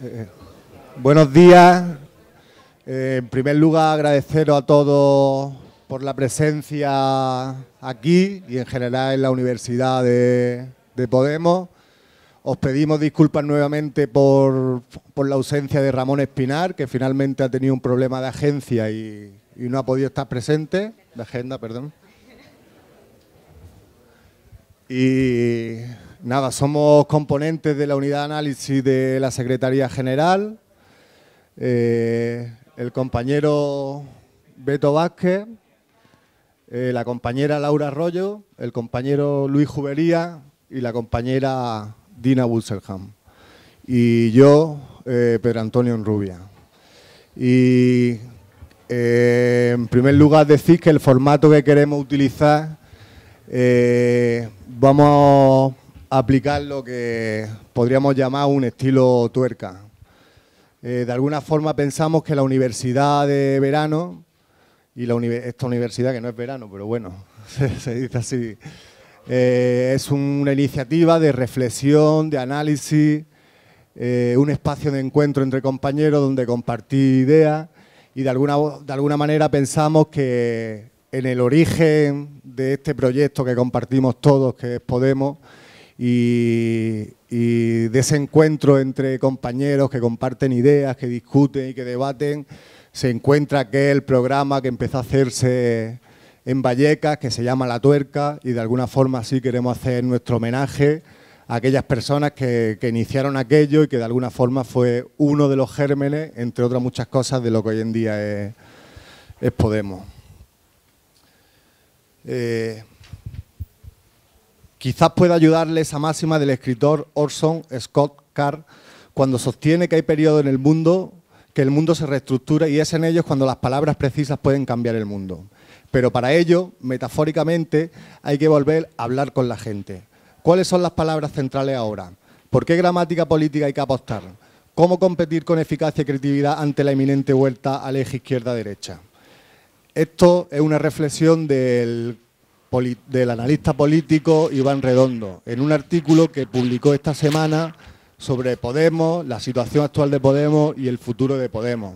Eh, eh. buenos días. Eh, en primer lugar, agradeceros a todos por la presencia aquí y en general en la Universidad de, Podemos. Os pedimos disculpas nuevamente por, la ausencia de Ramón Espinar, que finalmente ha tenido un problema de agencia y, y no ha podido estar presente, de agenda, perdón. Y Nada, somos componentes de la unidad de análisis de la Secretaría General. Eh, el compañero Beto Vázquez, eh, la compañera Laura Arroyo, el compañero Luis Jubería y la compañera Dina Wusselham. Y yo, eh, Pedro Antonio Enrubia. Y en primer lugar decir que el formato que queremos utilizar vamos aplicar lo que podríamos llamar un estilo tuerca. Eh, de alguna forma pensamos que la universidad de verano, y la esta universidad que no es verano, pero bueno, se, dice así, eh, es una iniciativa de reflexión, de análisis, eh, un espacio de encuentro entre compañeros donde compartir ideas y de alguna, de alguna manera pensamos que en el origen de este proyecto que compartimos todos, que es Podemos, y, de ese encuentro entre compañeros que comparten ideas, que discuten y que debaten, se encuentra aquel programa que empezó a hacerse en Vallecas, que se llama La Tuerca, y de alguna forma sí queremos hacer nuestro homenaje a aquellas personas que, iniciaron aquello y que de alguna forma fue uno de los gérmenes, entre otras muchas cosas, de lo que hoy en día es, Podemos. Eh, Quizás pueda ayudarle esa máxima del escritor Orson Scott Card cuando sostiene que hay periodo en el mundo que el mundo se reestructura y es en ellos cuando las palabras precisas pueden cambiar el mundo. Pero para ello, metafóricamente, hay que volver a hablar con la gente. ¿Cuáles son las palabras centrales ahora? ¿Por qué gramática política hay que apostar? ¿Cómo competir con eficacia y creatividad ante la inminente vuelta a la eje izquierda-derecha? Esto es una reflexión del del analista político Iván Redondo, en un artículo que publicó esta semana sobre Podemos, la situación actual de Podemos y el futuro de Podemos.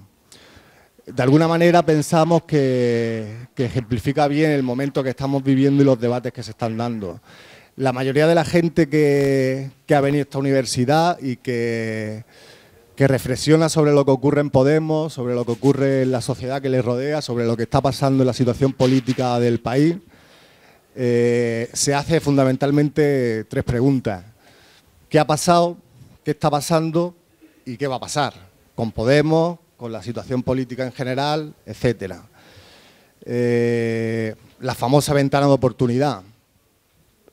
De alguna manera pensamos que, ejemplifica bien el momento que estamos viviendo y los debates que se están dando. La mayoría de la gente que, ha venido a esta universidad y que, que reflexiona sobre lo que ocurre en Podemos, sobre lo que ocurre en la sociedad que le rodea, sobre lo que está pasando en la situación política del país, eh, se hace fundamentalmente tres preguntas. ¿Qué ha pasado? ¿Qué está pasando? ¿Y qué va a pasar? Con Podemos, con la situación política en general, etcétera. Eh, la famosa ventana de oportunidad.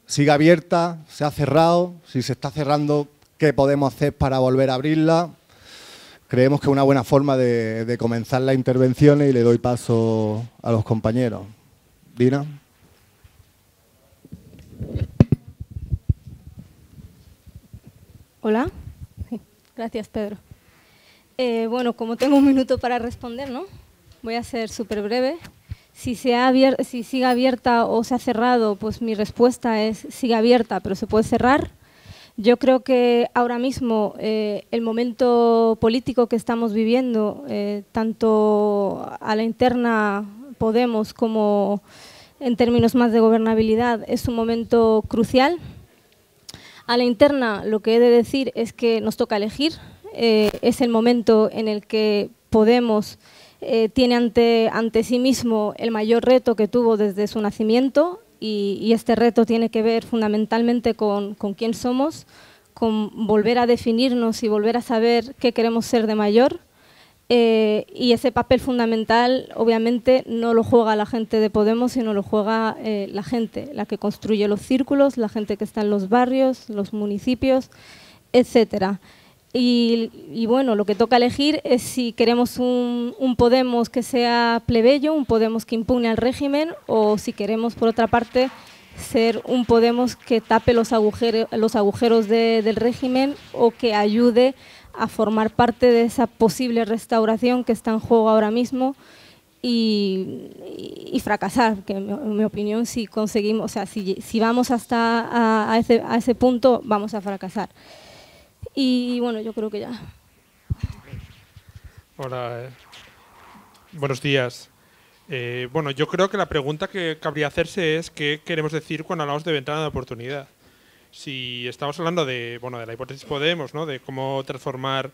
¿Sigue abierta? ¿Se ha cerrado? Si se está cerrando, ¿qué podemos hacer para volver a abrirla? Creemos que es una buena forma de, de comenzar las intervenciones y le doy paso a los compañeros. Dina. Hola. Gracias, Pedro. Eh, bueno, como tengo un minuto para responder, ¿no? Voy a ser súper breve. Si, se ha si sigue abierta o se ha cerrado, pues mi respuesta es sigue abierta, pero se puede cerrar. Yo creo que ahora mismo eh, el momento político que estamos viviendo, eh, tanto a la interna Podemos como en términos más de gobernabilidad, es un momento crucial. A la interna lo que he de decir es que nos toca elegir. Eh, es el momento en el que Podemos eh, tiene ante, sí mismo el mayor reto que tuvo desde su nacimiento y, este reto tiene que ver fundamentalmente con quién somos, con volver a definirnos y volver a saber qué queremos ser de mayor eh, y ese papel fundamental, obviamente, no lo juega la gente de Podemos, sino lo juega eh, la gente, la que construye los círculos, la gente que está en los barrios, los municipios, etcétera. Y, bueno, lo que toca elegir es si queremos un, Podemos que sea plebeyo, un Podemos que impugne al régimen, o si queremos, por otra parte, ser un Podemos que tape los, agujeros, los agujeros del régimen o que ayude a formar parte de esa posible restauración que está en juego ahora mismo y, fracasar, que en mi, opinión si conseguimos, o sea, si, vamos hasta a, ese, a ese punto, vamos a fracasar. Y bueno, yo creo que ya. Hola, eh. buenos días. Eh, bueno, yo creo que la pregunta que cabría hacerse es qué queremos decir cuando hablamos de ventana de oportunidad si estamos hablando de, bueno, de la hipótesis Podemos, ¿no? de cómo transformar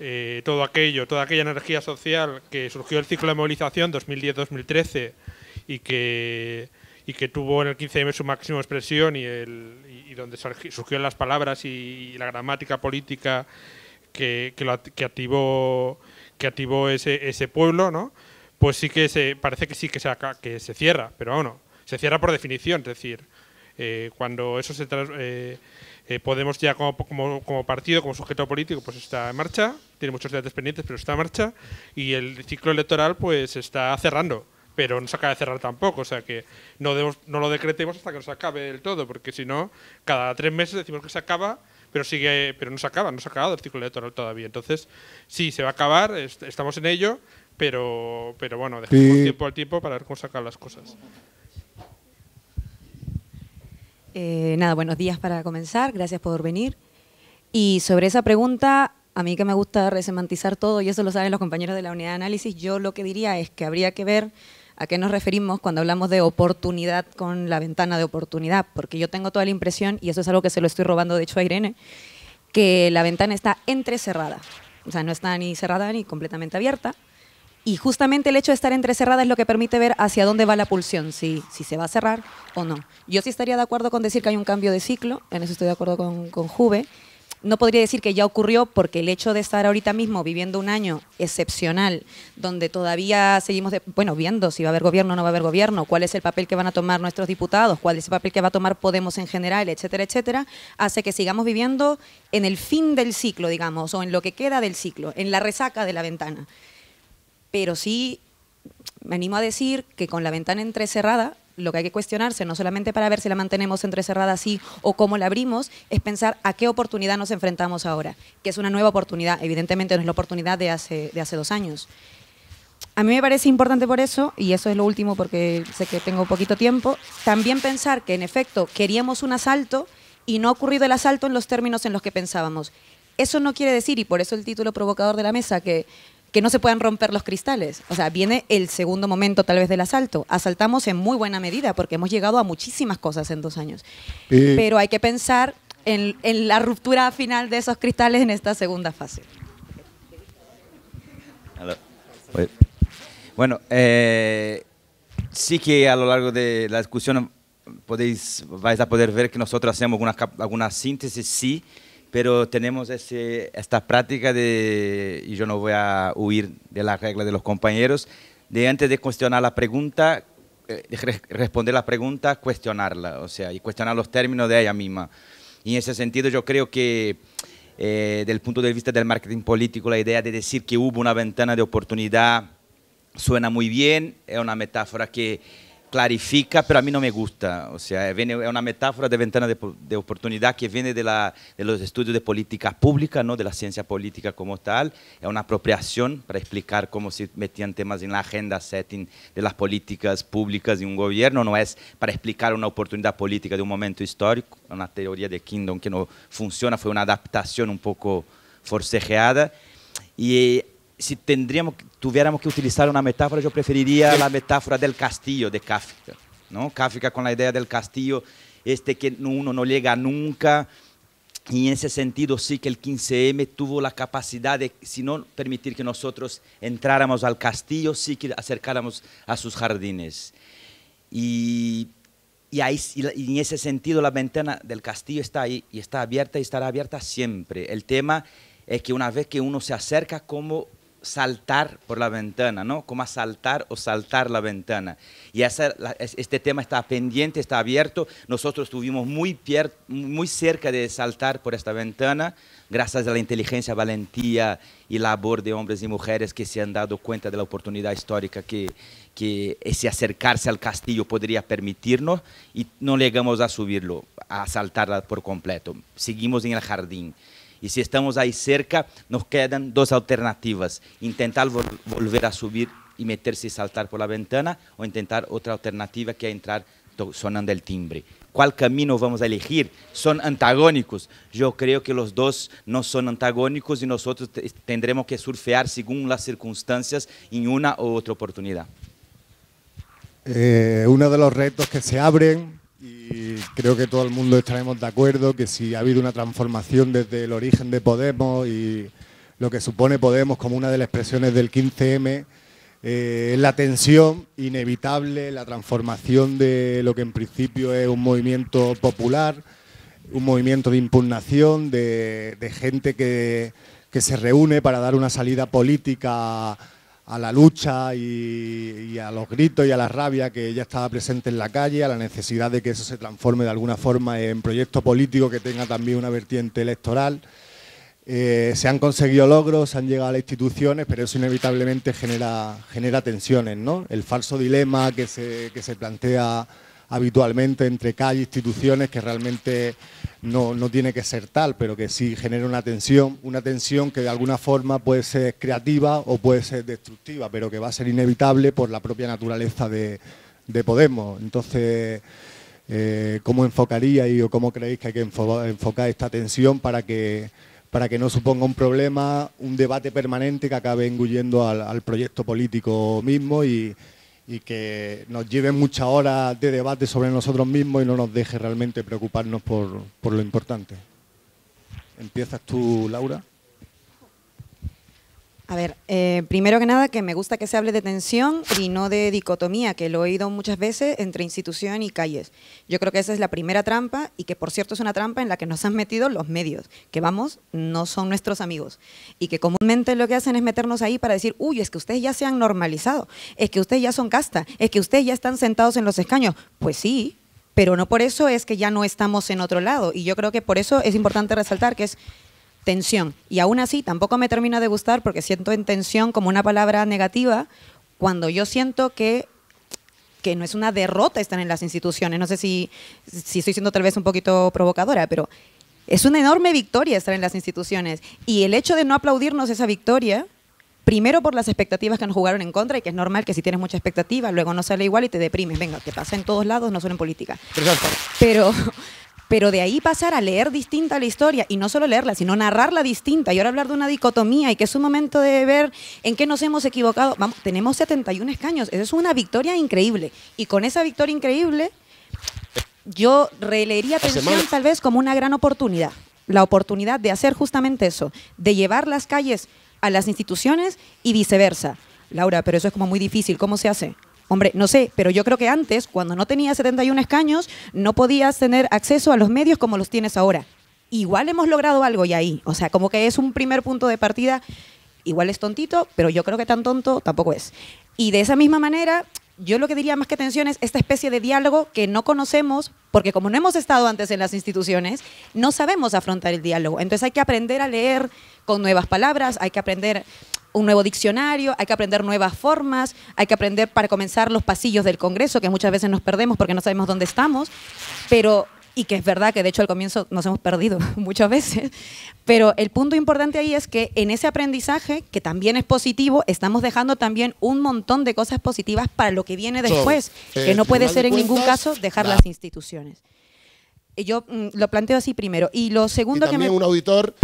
eh, todo aquello, toda aquella energía social que surgió el ciclo de movilización 2010-2013 y que, y que tuvo en el 15M su máxima expresión y, el, y, donde surgieron las palabras y, la gramática política que, activó, que activó ese, ese pueblo, ¿no? pues sí que se, parece que sí que se, que se cierra, pero bueno, se cierra por definición, es decir, eh, cuando eso se eh, eh, Podemos ya como, partido, como sujeto político, pues está en marcha, tiene muchos debates pendientes, pero está en marcha, y el ciclo electoral pues está cerrando, pero no se acaba de cerrar tampoco, o sea que no, no lo decretemos hasta que no se acabe del todo, porque si no, cada tres meses decimos que se acaba, pero sigue pero no se acaba, no se ha acabado el ciclo electoral todavía. Entonces, sí, se va a acabar, estamos en ello, pero, bueno, dejamos tiempo al tiempo para ver cómo sacar las cosas. Eh, nada, buenos días para comenzar, gracias por venir. Y sobre esa pregunta, a mí que me gusta resemantizar todo, y eso lo saben los compañeros de la unidad de análisis, yo lo que diría es que habría que ver a qué nos referimos cuando hablamos de oportunidad con la ventana de oportunidad, porque yo tengo toda la impresión, y eso es algo que se lo estoy robando de hecho a Irene, que la ventana está entrecerrada, o sea, no está ni cerrada ni completamente abierta, y justamente el hecho de estar entrecerrada es lo que permite ver hacia dónde va la pulsión, si, se va a cerrar o no. Yo sí estaría de acuerdo con decir que hay un cambio de ciclo, en eso estoy de acuerdo con, Juve. No podría decir que ya ocurrió porque el hecho de estar ahorita mismo viviendo un año excepcional, donde todavía seguimos, bueno, viendo si va a haber gobierno o no va a haber gobierno, cuál es el papel que van a tomar nuestros diputados, cuál es el papel que va a tomar Podemos en general, etcétera, etcétera, hace que sigamos viviendo en el fin del ciclo, digamos, o en lo que queda del ciclo, en la resaca de la ventana pero sí me animo a decir que con la ventana entrecerrada, lo que hay que cuestionarse, no solamente para ver si la mantenemos entrecerrada así o cómo la abrimos, es pensar a qué oportunidad nos enfrentamos ahora, que es una nueva oportunidad, evidentemente no es la oportunidad de hace, de hace dos años. A mí me parece importante por eso, y eso es lo último porque sé que tengo poquito tiempo, también pensar que en efecto queríamos un asalto y no ha ocurrido el asalto en los términos en los que pensábamos. Eso no quiere decir, y por eso el título provocador de la mesa, que que no se puedan romper los cristales. O sea, viene el segundo momento tal vez del asalto. Asaltamos en muy buena medida porque hemos llegado a muchísimas cosas en dos años. Pero hay que pensar en, la ruptura final de esos cristales en esta segunda fase. Bueno, eh, sí que a lo largo de la discusión podéis, vais a poder ver que nosotros hacemos alguna, alguna síntesis, sí, pero tenemos esta práctica de, y yo no voy a huir de la regla de los compañeros, de antes de cuestionar la pregunta, eh, responder la pregunta, cuestionarla, o sea, y cuestionar los términos de ella misma. Y en ese sentido yo creo que... Eh, del punto de vista del marketing político, la idea de decir que hubo una ventana de oportunidad suena muy bien, es una metáfora que clarifica, pero a mí no me gusta. O sea, viene, es una metáfora de ventana de, oportunidad que viene de, los estudios de política pública, no de la ciencia política como tal. Es una apropiación para explicar cómo se metían temas en la agenda setting de las políticas públicas de un gobierno. No es para explicar una oportunidad política de un momento histórico. Una teoría de Kingdom que no funciona, fue una adaptación un poco forcejeada. Y si tendríamos, tuviéramos que utilizar una metáfora, yo preferiría la metáfora del castillo de Kafka. ¿no? Kafka con la idea del castillo, este que uno no llega nunca. Y en ese sentido sí que el 15M tuvo la capacidad de, si no permitir que nosotros entráramos al castillo, sí que acercáramos a sus jardines. Y, y ahí, y en ese sentido la ventana del castillo está ahí y está abierta y estará abierta siempre. El tema es que una vez que uno se acerca, cómo saltar por la ventana, ¿no? ¿Cómo saltar o saltar la ventana. Y este tema está pendiente, está abierto. Nosotros estuvimos muy, muy cerca de saltar por esta ventana, gracias a la inteligencia, valentía y labor de hombres y mujeres que se han dado cuenta de la oportunidad histórica que, que ese acercarse al castillo podría permitirnos y no llegamos a subirlo, a saltarla por completo. Seguimos en el jardín. Y si estamos ahí cerca, nos quedan dos alternativas: intentar volver a subir y meterse y saltar por la ventana, o intentar otra alternativa que es entrar sonando el timbre. ¿Cuál camino vamos a elegir? Son antagónicos. Yo creo que los dos no son antagónicos y nosotros tendremos que surfear según las circunstancias en una u otra oportunidad. Eh, uno de los retos que se abren y creo que todo el mundo estaremos de acuerdo que si ha habido una transformación desde el origen de Podemos y lo que supone Podemos como una de las expresiones del 15M, eh, es la tensión inevitable, la transformación de lo que en principio es un movimiento popular, un movimiento de impugnación, de, de gente que, que se reúne para dar una salida política a la lucha y, a los gritos y a la rabia que ya estaba presente en la calle, a la necesidad de que eso se transforme de alguna forma en proyecto político que tenga también una vertiente electoral. Eh, se han conseguido logros, se han llegado a las instituciones, pero eso inevitablemente genera, genera tensiones. ¿no? El falso dilema que se, que se plantea habitualmente entre calle e instituciones que realmente no, no tiene que ser tal, pero que sí genera una tensión, una tensión que de alguna forma puede ser creativa o puede ser destructiva, pero que va a ser inevitable por la propia naturaleza de, Podemos. Entonces, eh, ¿cómo enfocaríais o cómo creéis que hay que enfocar esta tensión para que para que no suponga un problema, un debate permanente que acabe engullendo al, al proyecto político mismo y, y que nos lleve muchas horas de debate sobre nosotros mismos y no nos deje realmente preocuparnos por, por lo importante. Empiezas tú, Laura. A ver, eh, primero que nada, que me gusta que se hable de tensión y no de dicotomía, que lo he oído muchas veces entre institución y calles. Yo creo que esa es la primera trampa y que, por cierto, es una trampa en la que nos han metido los medios, que vamos, no son nuestros amigos. Y que comúnmente lo que hacen es meternos ahí para decir, uy, es que ustedes ya se han normalizado, es que ustedes ya son casta, es que ustedes ya están sentados en los escaños. Pues sí, pero no por eso es que ya no estamos en otro lado. Y yo creo que por eso es importante resaltar que es tensión. Y aún así tampoco me termina de gustar porque siento en tensión como una palabra negativa cuando yo siento que, que no es una derrota estar en las instituciones. No sé si, si estoy siendo tal vez un poquito provocadora, pero es una enorme victoria estar en las instituciones. Y el hecho de no aplaudirnos esa victoria, primero por las expectativas que nos jugaron en contra y que es normal que si tienes mucha expectativa luego no sale igual y te deprimes. Venga, que pasa en todos lados, no solo en política. Pero pero de ahí pasar a leer distinta la historia, y no solo leerla, sino narrarla distinta, y ahora hablar de una dicotomía, y que es un momento de ver en qué nos hemos equivocado. Vamos, tenemos 71 escaños, eso es una victoria increíble. Y con esa victoria increíble, yo releería atención tal vez como una gran oportunidad. La oportunidad de hacer justamente eso, de llevar las calles a las instituciones y viceversa. Laura, pero eso es como muy difícil, ¿cómo se hace? Hombre, no sé, pero yo creo que antes, cuando no tenía 71 escaños, no podías tener acceso a los medios como los tienes ahora. Igual hemos logrado algo ya ahí. O sea, como que es un primer punto de partida. Igual es tontito, pero yo creo que tan tonto tampoco es. Y de esa misma manera, yo lo que diría más que tensión es esta especie de diálogo que no conocemos, porque como no hemos estado antes en las instituciones, no sabemos afrontar el diálogo. Entonces hay que aprender a leer con nuevas palabras, hay que aprender un nuevo diccionario, hay que aprender nuevas formas, hay que aprender para comenzar los pasillos del Congreso, que muchas veces nos perdemos porque no sabemos dónde estamos, pero y que es verdad que de hecho al comienzo nos hemos perdido muchas veces, pero el punto importante ahí es que en ese aprendizaje, que también es positivo, estamos dejando también un montón de cosas positivas para lo que viene después, que no puede ser en ningún caso dejar las instituciones. Yo mm, lo planteo así primero. Y lo segundo que me... un auditor...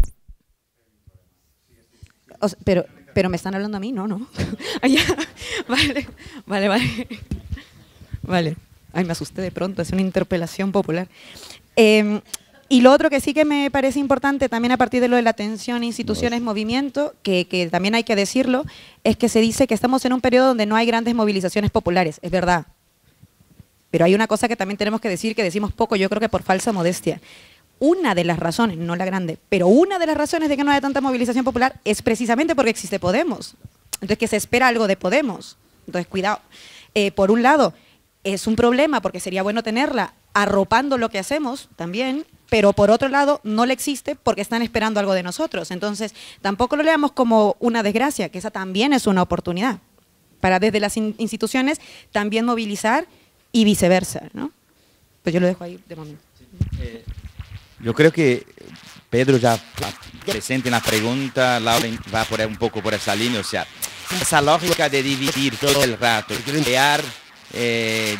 pero pero me están hablando a mí, no, no. vale, vale, vale. Vale. Ay, me asusté de pronto, es una interpelación popular. Em, y lo otro que sí que me parece importante, también a partir de lo de la atención, instituciones, movimiento, que, que, también hay que decirlo, es que se dice que estamos en un periodo donde no hay grandes movilizaciones populares, es verdad. Pero hay una cosa que también tenemos que decir, que decimos poco, yo creo que por falsa modestia, una de las razones, no la grande, pero una de las razones de que no haya tanta movilización popular es precisamente porque existe Podemos. Entonces, que se espera algo de Podemos. Entonces, cuidado. Eh, por un lado, es un problema porque sería bueno tenerla arropando lo que hacemos también, pero por otro lado no le existe porque están esperando algo de nosotros. Entonces, tampoco lo leamos como una desgracia, que esa también es una oportunidad para desde las instituciones también movilizar y viceversa, ¿no? Pues yo lo dejo ahí de momento. Eh, yo creo que Pedro ya presente en la pregunta, Laura va por un poco por esa línea, o sea, esa lógica de dividir todo el rato, crear eh,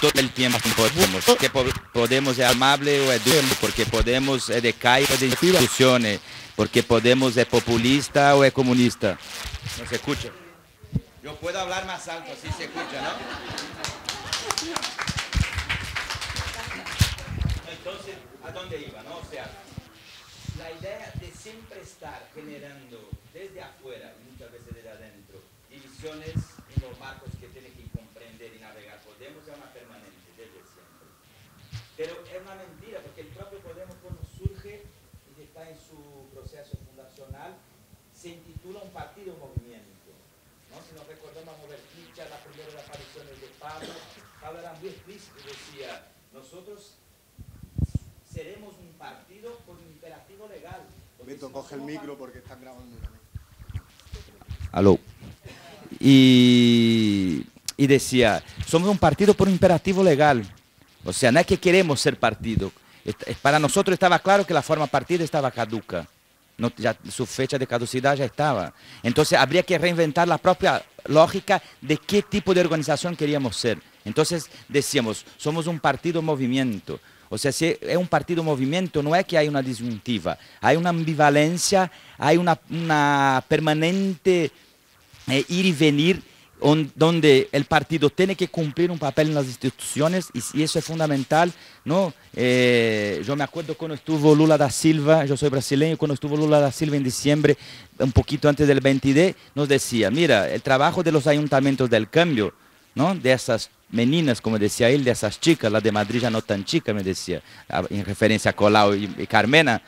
todo el tiempo que podemos, que podemos ser amable o educado, porque podemos ser de caída de instituciones, porque podemos ser populista o es comunista. No se escucha. Yo puedo hablar más alto, así se escucha, ¿no? a dónde iba, ¿no? O sea, la idea de siempre estar generando desde afuera y muchas veces desde adentro divisiones en los marcos que tiene que comprender y navegar. Podemos es una permanente desde siempre. Pero es una mentira porque el propio Podemos cuando surge y está en su proceso fundacional se intitula un partido movimiento. ¿no? Si nos recordamos a Ficha, las primeras apariciones de Pablo, Pablo era muy explícito decía, nosotros Queremos un partido por imperativo legal. coge el micro porque están grabando Aló. Y, y decía, somos un partido por imperativo legal. O sea, no es que queremos ser partido. Para nosotros estaba claro que la forma partida estaba caduca. No, su fecha de caducidad ya estaba. Entonces habría que reinventar la propia lógica de qué tipo de organización queríamos ser. Entonces decíamos, somos un partido movimiento. O sea, si es un partido movimiento, no es que hay una disyuntiva, hay una ambivalencia, hay una permanente eh, ir y venir donde el partido tiene que cumplir un papel en las instituciones y, eso es fundamental. ¿no? Eh, yo me acuerdo cuando estuvo Lula da Silva, yo soy brasileño, cuando estuvo Lula da Silva en diciembre, un poquito antes del 20D, nos decía, mira, el trabajo de los ayuntamientos del cambio, ¿no? de esas meninas, como decía él, de esas chicas, la de Madrid ya no tan chica, me decía, en referencia a Colau y, y Carmena,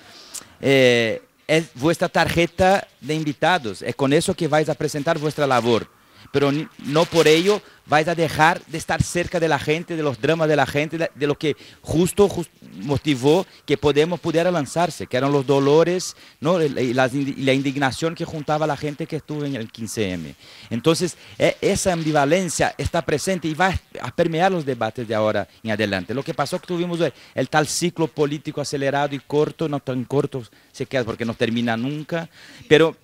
eh, es vuestra tarjeta de invitados, es con eso que vais a presentar vuestra labor. pero no por ello vais a dejar de estar cerca de la gente, de los dramas de la gente, de lo que justo, motivó que Podemos pudiera lanzarse, que eran los dolores y, la, indignación que juntaba la gente que estuvo en el 15M. Entonces, e, esa ambivalencia está presente y va a permear los debates de ahora en adelante. Lo que pasó es que tuvimos el tal ciclo político acelerado y corto, no tan corto se queda porque no termina nunca, pero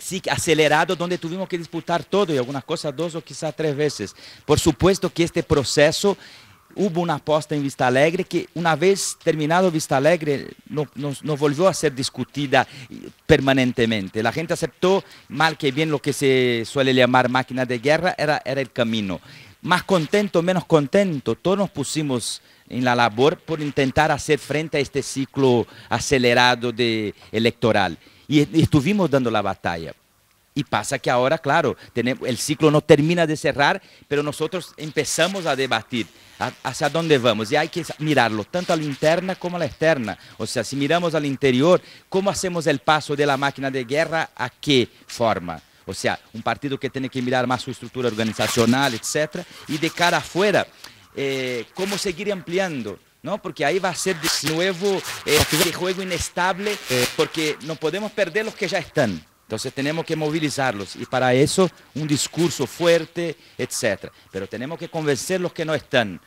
sí, acelerado, donde tuvimos que disputar todo y algunas cosas dos o quizá tres veces. Por supuesto que este proceso hubo una aposta en Vista Alegre que una vez terminado Vista Alegre no, volvió a ser discutida permanentemente. La gente aceptó mal que bien lo que se suele llamar máquina de guerra era, era el camino. Más contento, menos contento, todos nos pusimos en la labor por intentar hacer frente a este ciclo acelerado de electoral y estuvimos dando la batalla. Y pasa que ahora, claro, el ciclo no termina de cerrar, pero nosotros empezamos a debatir hacia dónde vamos. Y hay que mirarlo tanto a la interna como a la externa. O sea, si miramos al interior, ¿cómo hacemos el paso de la máquina de guerra a qué forma? O sea, un partido que tiene que mirar más su estructura organizacional, etc. Y de cara afuera, eh, ¿cómo seguir ampliando? ¿no? Porque ahí va a ser de nuevo este juego inestable, porque no podemos perder los que ya están. Entonces tenemos que movilizarlos y para eso un discurso fuerte, etc. Pero tenemos que convencer los que no están,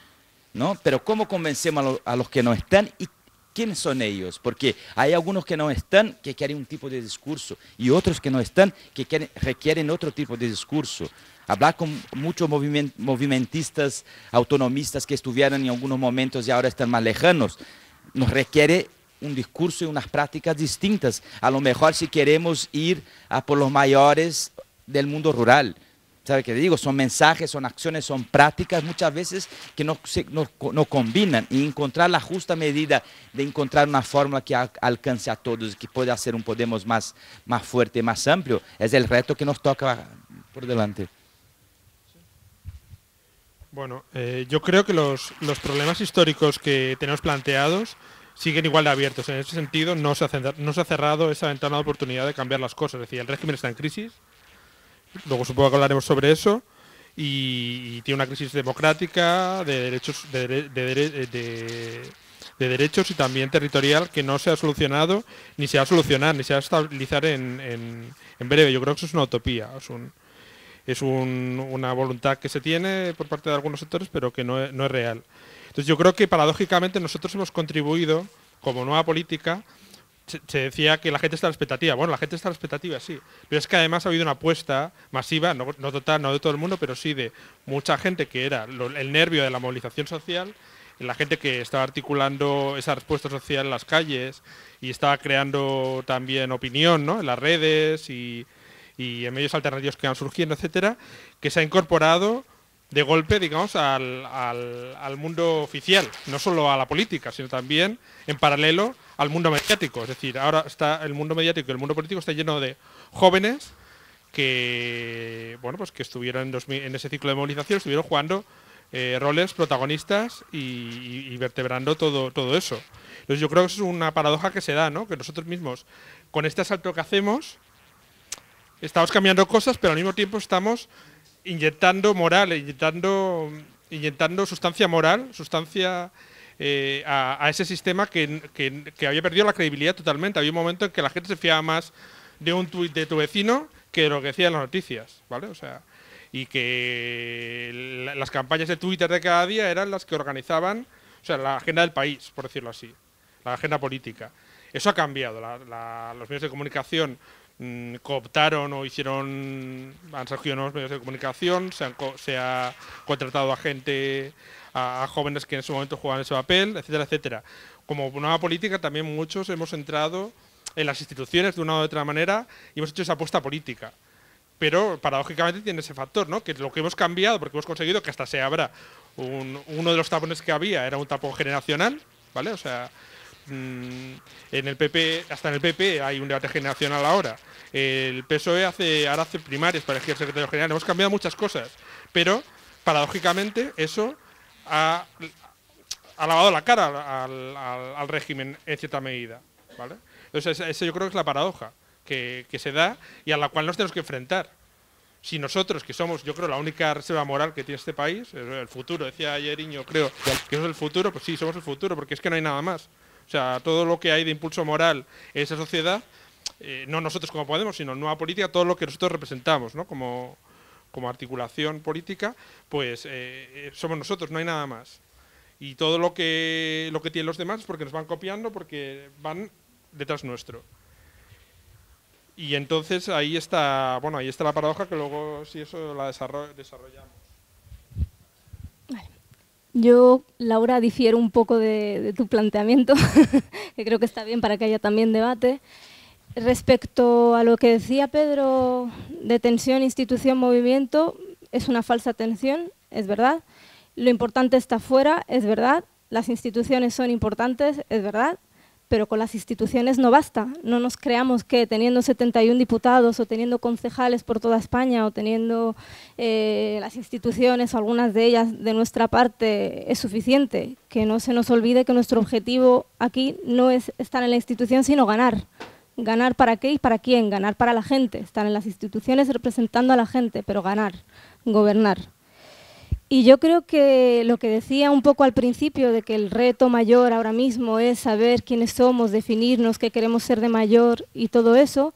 ¿no? Pero ¿cómo convencemos a, los que no están y quiénes son ellos? Porque hay algunos que no están que quieren un tipo de discurso y otros que no están que requieren otro tipo de discurso hablar con muchos movimentistas autonomistas que estuvieron en algunos momentos y ahora están más lejanos, nos requiere un discurso y unas prácticas distintas. A lo mejor si queremos ir a por los mayores del mundo rural. ¿Sabe qué digo? Son mensajes, son acciones, son prácticas muchas veces que no, se, combinan y encontrar la justa medida de encontrar una fórmula que alcance a todos y que pueda hacer un Podemos más, más fuerte, más amplio, es el reto que nos toca por delante. Bueno, eh, yo creo que los, los problemas históricos que tenemos planteados siguen igual de abiertos. En ese sentido, no se, ha, no se ha cerrado esa ventana de oportunidad de cambiar las cosas. Es decir, el régimen está en crisis. Luego supongo que hablaremos sobre eso. Y, tiene una crisis democrática, de derechos, eh, de, derechos y también territorial que no se ha solucionado, ni se va a solucionar, ni se va a estabilizar en, breve. Yo creo que eso es una utopía. Es un, es una voluntad que se tiene por parte de algunos sectores, pero que no, es real. Entonces yo creo que paradójicamente nosotros hemos contribuido, como nueva política, se decía que la gente está a la expectativa. Bueno, la gente está a la expectativa, sí. Pero es que además ha habido una apuesta masiva, no, no total, no de todo el mundo, pero sí de mucha gente que era el nervio de la movilización social, la gente que estaba articulando esa respuesta social en las calles y estaba creando también opinión ¿no? en las redes y, y medios alternativos que van surgiendo, etcétera, que se ha incorporado de golpe, digamos, al, al, mundo oficial, no solo a la política, sino también en paralelo al mundo mediático. Es decir, ahora está el mundo mediático y el mundo político está lleno de jóvenes que, bueno, pues que estuvieron en, ese ciclo de movilización, estuvieron jugando eh, roles protagonistas y, vertebrando todo, todo eso. yo creo que es una paradoja que se da, ¿no? Que nosotros mismos, con este asalto que hacemos, estamos cambiando cosas, pero al mismo tiempo estamos inyectando moral, inyectando, inyectando sustancia moral, sustancia eh, a, ese sistema que, había perdido la credibilidad totalmente. Había un momento en que la gente se fiaba más de un tuit de tu vecino que de lo que decían las noticias, ¿vale? O sea, y que las campañas de Twitter de cada día eran las que organizaban, o sea, la agenda del país, por decirlo así, la agenda política. Eso ha cambiado. los medios de comunicación Mm, cooptaron o hicieron, han surgido nuevos medios de comunicación, se, ha contratado a gente, a, jóvenes que en su momento jugaban ese papel, etcétera, etcétera. Como nueva política también muchos hemos entrado en las instituciones de una u otra manera y hemos hecho esa apuesta política. Pero paradójicamente tiene ese factor, ¿no? Que lo que hemos cambiado, porque hemos conseguido que hasta se abra uno de los tapones que había, era un tapón generacional, ¿vale? O sea, Mm, en el PP, hasta en el PP hay un debate generacional ahora. El PSOE hace, ahora hace primarias para elegir secretario general. Hemos cambiado muchas cosas, pero paradójicamente eso ha, lavado la cara al, régimen en cierta medida. ¿vale? Entonces, esa yo creo que es la paradoja que, se da y a la cual nos tenemos que enfrentar si nosotros, que somos, yo creo, la única reserva moral que tiene este país, el futuro, decía ayer Iño, creo, que es el futuro, pues sí, somos el futuro, porque es que no hay nada más. O sea, todo lo que hay de impulso moral en esa sociedad, eh, no nosotros como Podemos, sino Nueva Política, todo lo que nosotros representamos, ¿no? Como, articulación política, pues eh, eh, somos nosotros, no hay nada más. Y todo lo que, lo que tienen los demás es porque nos van copiando, porque van detrás nuestro. Y entonces ahí está, bueno, ahí está la paradoja que luego si eso la desarrollamos. Yo, Laura, difiero un poco de, tu planteamiento, que creo que está bien para que haya también debate. Respecto a lo que decía Pedro de tensión, institución, movimiento, es una falsa tensión, es verdad. Lo importante está fuera, es verdad. Las instituciones son importantes, es verdad pero con las instituciones no basta. No nos creamos que teniendo 71 diputados o teniendo concejales por toda España o teniendo eh, las instituciones, algunas de ellas de nuestra parte, es suficiente. Que no se nos olvide que nuestro objetivo aquí no es estar en la institución, sino ganar. ¿Ganar para qué y para quién? Ganar para la gente, estar en las instituciones representando a la gente, pero ganar, gobernar. Y yo creo que lo que decía un poco al principio de que el reto mayor ahora mismo es saber quiénes somos, definirnos, qué queremos ser de mayor y todo eso,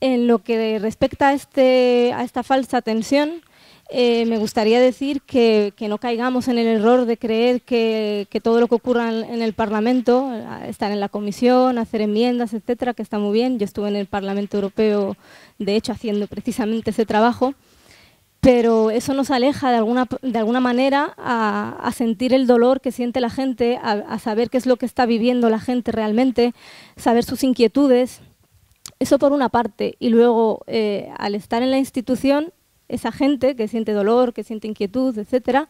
en lo que respecta a, este, esta falsa tensión, eh, me gustaría decir que, no caigamos en el error de creer que, todo lo que ocurra en, en, el Parlamento, estar en la comisión, hacer enmiendas, etcétera, que está muy bien. Yo estuve en el Parlamento Europeo, de hecho, haciendo precisamente ese trabajo pero eso nos aleja de alguna, de alguna manera a, sentir el dolor que siente la gente, a, saber qué es lo que está viviendo la gente realmente, saber sus inquietudes. Eso por una parte. Y luego, eh, al estar en la institución, esa gente que siente dolor, que siente inquietud, etcétera,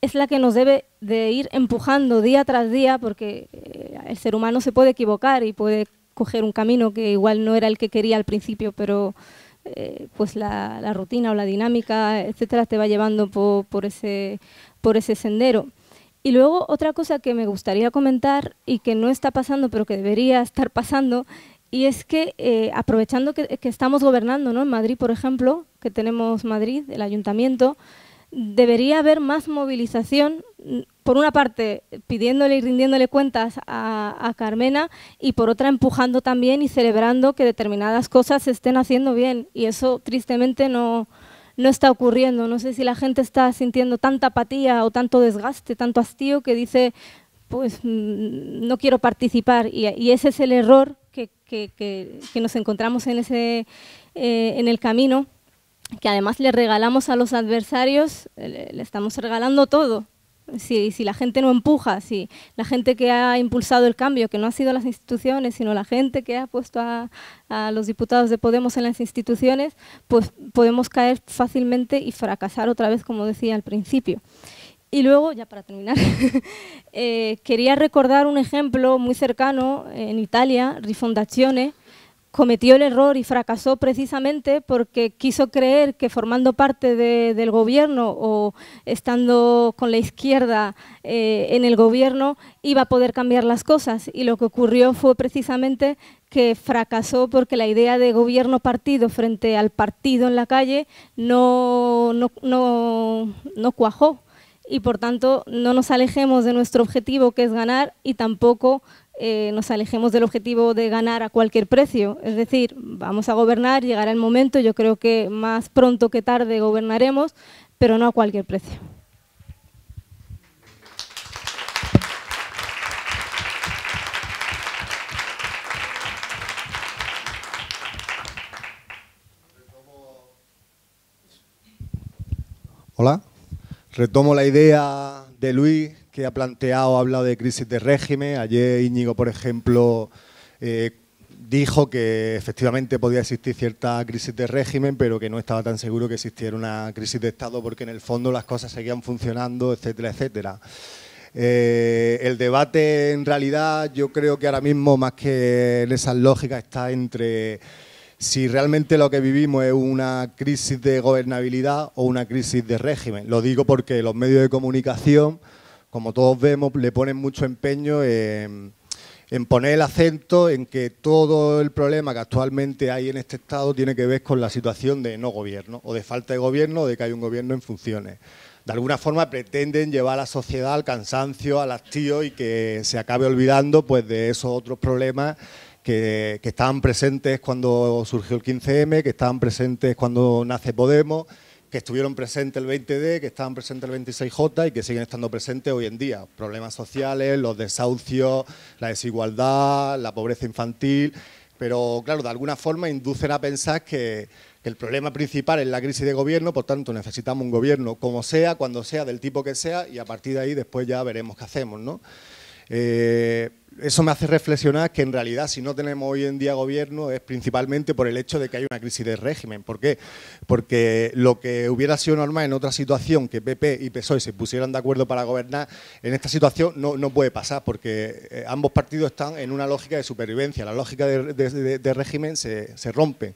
es la que nos debe de ir empujando día tras día, porque eh, el ser humano se puede equivocar y puede coger un camino que igual no era el que quería al principio, pero eh, pues la, rutina o la dinámica, etcétera, te va llevando por, ese, por ese sendero. Y luego otra cosa que me gustaría comentar y que no está pasando, pero que debería estar pasando, y es que eh, aprovechando que, que, estamos gobernando ¿no? en Madrid, por ejemplo, que tenemos Madrid, el ayuntamiento, debería haber más movilización por una parte, pidiéndole y rindiéndole cuentas a, Carmena y por otra, empujando también y celebrando que determinadas cosas se estén haciendo bien. Y eso, tristemente, no, está ocurriendo. No sé si la gente está sintiendo tanta apatía o tanto desgaste, tanto hastío, que dice, pues mm, no quiero participar. Y, ese es el error que, nos encontramos en, ese, eh, en el camino que además le regalamos a los adversarios, le estamos regalando todo, si, la gente no empuja, si la gente que ha impulsado el cambio, que no ha sido las instituciones, sino la gente que ha puesto a, los diputados de Podemos en las instituciones, pues podemos caer fácilmente y fracasar otra vez, como decía al principio. Y luego, ya para terminar, eh, quería recordar un ejemplo muy cercano en Italia, Rifondazione, cometió el error y fracasó precisamente porque quiso creer que formando parte del gobierno o estando con la izquierda eh, en el gobierno iba a poder cambiar las cosas y lo que ocurrió fue precisamente que fracasó porque la idea de gobierno partido frente al partido en la calle no, no, no cuajó y por tanto no nos alejemos de nuestro objetivo que es ganar y tampoco eh, nos alejemos del objetivo de ganar a cualquier precio. Es decir, vamos a gobernar, llegará el momento, yo creo que más pronto que tarde gobernaremos, pero no a cualquier precio. Hola, retomo la idea de Luis que ha planteado ha hablado de crisis de régimen. Ayer Íñigo, por ejemplo, eh, dijo que efectivamente podía existir cierta crisis de régimen, pero que no estaba tan seguro que existiera una crisis de Estado porque en el fondo las cosas seguían funcionando, etcétera, etcétera. Eh, el debate en realidad yo creo que ahora mismo más que en esas lógicas está entre si realmente lo que vivimos es una crisis de gobernabilidad o una crisis de régimen. Lo digo porque los medios de comunicación como todos vemos, le ponen mucho empeño en, poner el acento en que todo el problema que actualmente hay en este Estado tiene que ver con la situación de no gobierno, o de falta de gobierno, o de que hay un gobierno en funciones. De alguna forma pretenden llevar a la sociedad al cansancio, al hastío y que se acabe olvidando pues, de esos otros problemas que, que estaban presentes cuando surgió el 15M, que estaban presentes cuando nace Podemos que estuvieron presentes el 20D, que estaban presentes el 26J y que siguen estando presentes hoy en día. Problemas sociales, los desahucios, la desigualdad, la pobreza infantil, pero claro, de alguna forma inducen a pensar que, el problema principal es la crisis de gobierno, por tanto necesitamos un gobierno como sea, cuando sea, del tipo que sea y a partir de ahí después ya veremos qué hacemos. ¿no? Eh, eso me hace reflexionar que en realidad si no tenemos hoy en día gobierno es principalmente por el hecho de que hay una crisis de régimen. ¿Por qué? Porque lo que hubiera sido normal en otra situación, que PP y PSOE se pusieran de acuerdo para gobernar, en esta situación no, puede pasar, porque eh, ambos partidos están en una lógica de supervivencia, la lógica de, régimen se, se rompe.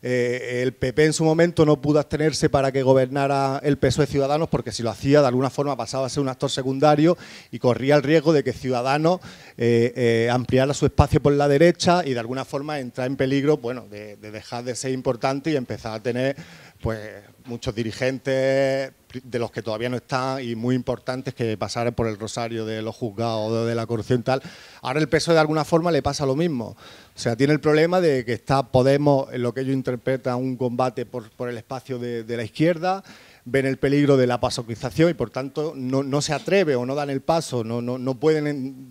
Eh, el PP en su momento no pudo abstenerse para que gobernara el PSOE Ciudadanos porque si lo hacía de alguna forma pasaba a ser un actor secundario y corría el riesgo de que Ciudadanos eh, eh, ampliara su espacio por la derecha y de alguna forma entrara en peligro bueno, de, dejar de ser importante y empezar a tener pues muchos dirigentes de los que todavía no están y muy importantes que pasaran por el rosario de los juzgados, de la corrupción y tal. Ahora el peso de alguna forma le pasa lo mismo. O sea, tiene el problema de que está Podemos, en lo que ellos interpretan, un combate por, el espacio de, la izquierda, ven el peligro de la pasoquización y por tanto no, se atreve o no dan el paso, no, no, pueden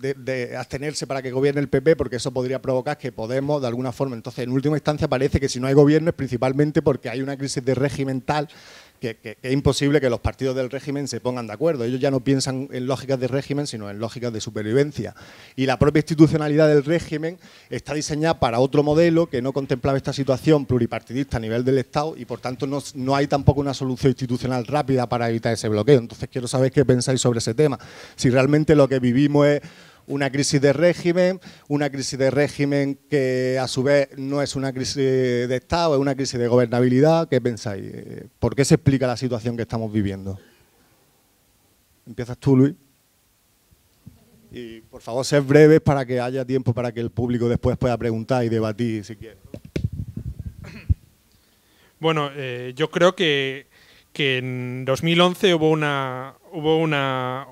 abstenerse para que gobierne el PP porque eso podría provocar que Podemos de alguna forma. Entonces, en última instancia parece que si no hay gobierno es principalmente porque hay una crisis de regimental que, es imposible que los partidos del régimen se pongan de acuerdo. Ellos ya no piensan en lógicas de régimen, sino en lógicas de supervivencia. Y la propia institucionalidad del régimen está diseñada para otro modelo que no contemplaba esta situación pluripartidista a nivel del Estado y, por tanto, no, no hay tampoco una solución institucional rápida para evitar ese bloqueo. Entonces, quiero saber qué pensáis sobre ese tema. Si realmente lo que vivimos es una crisis de régimen, una crisis de régimen que a su vez no es una crisis de Estado, es una crisis de gobernabilidad. ¿Qué pensáis? Eh, ¿Por qué se explica la situación que estamos viviendo? Empiezas tú, Luis. Y por favor, ser breves para que haya tiempo para que el público después pueda preguntar y debatir si quiere. Bueno, eh, yo creo que, que en 2011 hubo una, hubo una,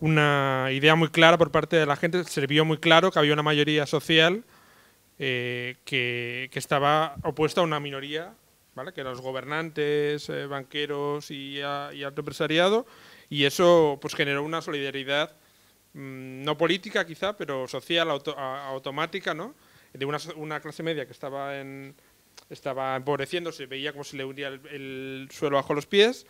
una idea muy clara por parte de la gente, se vio muy claro que había una mayoría social eh, que, estaba opuesta a una minoría, ¿vale? que eran los gobernantes, eh, banqueros y, y, alto empresariado, y eso pues, generó una solidaridad mm, no política quizá, pero social, automática, ¿no? de una, una, clase media que estaba, en, estaba empobreciéndose, veía como si le hundía el, suelo bajo los pies,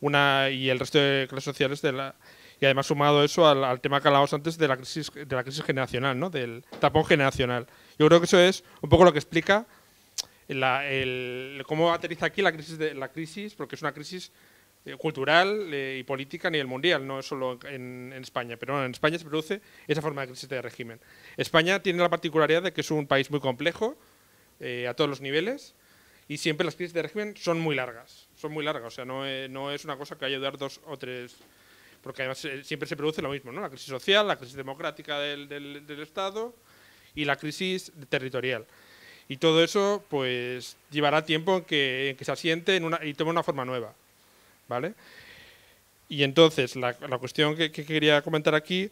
una, y el resto de clases sociales de la, y además sumado eso al, tema que hablábamos antes de la crisis, de la crisis generacional, ¿no? del tapón generacional. Yo creo que eso es un poco lo que explica cómo aterriza aquí la crisis, de, la crisis, porque es una crisis eh, cultural eh, y política a nivel mundial, no solo en, España. Pero en España se produce esa forma de crisis de régimen. España tiene la particularidad de que es un país muy complejo eh, a todos los niveles y siempre las crisis de régimen son muy largas. Son muy largas, o sea, no, no es una cosa que haya a durar dos o tres porque además eh, siempre se produce lo mismo, ¿no? La crisis social, la crisis democrática del, Estado y la crisis territorial. Y todo eso, pues, llevará tiempo en que, se asiente en una, y tome una forma nueva, ¿vale? Y entonces, la, cuestión que, quería comentar aquí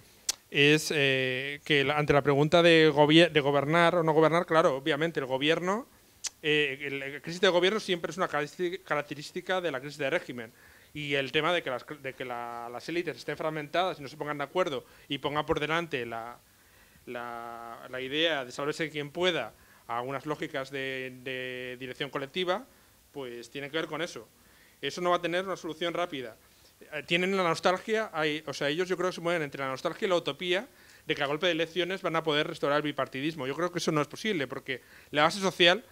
es eh, que ante la pregunta de, de gobernar o no gobernar, claro, obviamente el gobierno, eh, la crisis de gobierno siempre es una característica de la crisis de régimen y el tema de que las, de que élites estén fragmentadas y no se pongan de acuerdo y pongan por delante la, idea de saberse quien pueda a unas lógicas de, dirección colectiva, pues tiene que ver con eso. Eso no va a tener una solución rápida. Eh, tienen la nostalgia, hay, o sea, ellos yo creo que se mueven entre la nostalgia y la utopía de que a golpe de elecciones van a poder restaurar el bipartidismo. Yo creo que eso no es posible, porque la base social,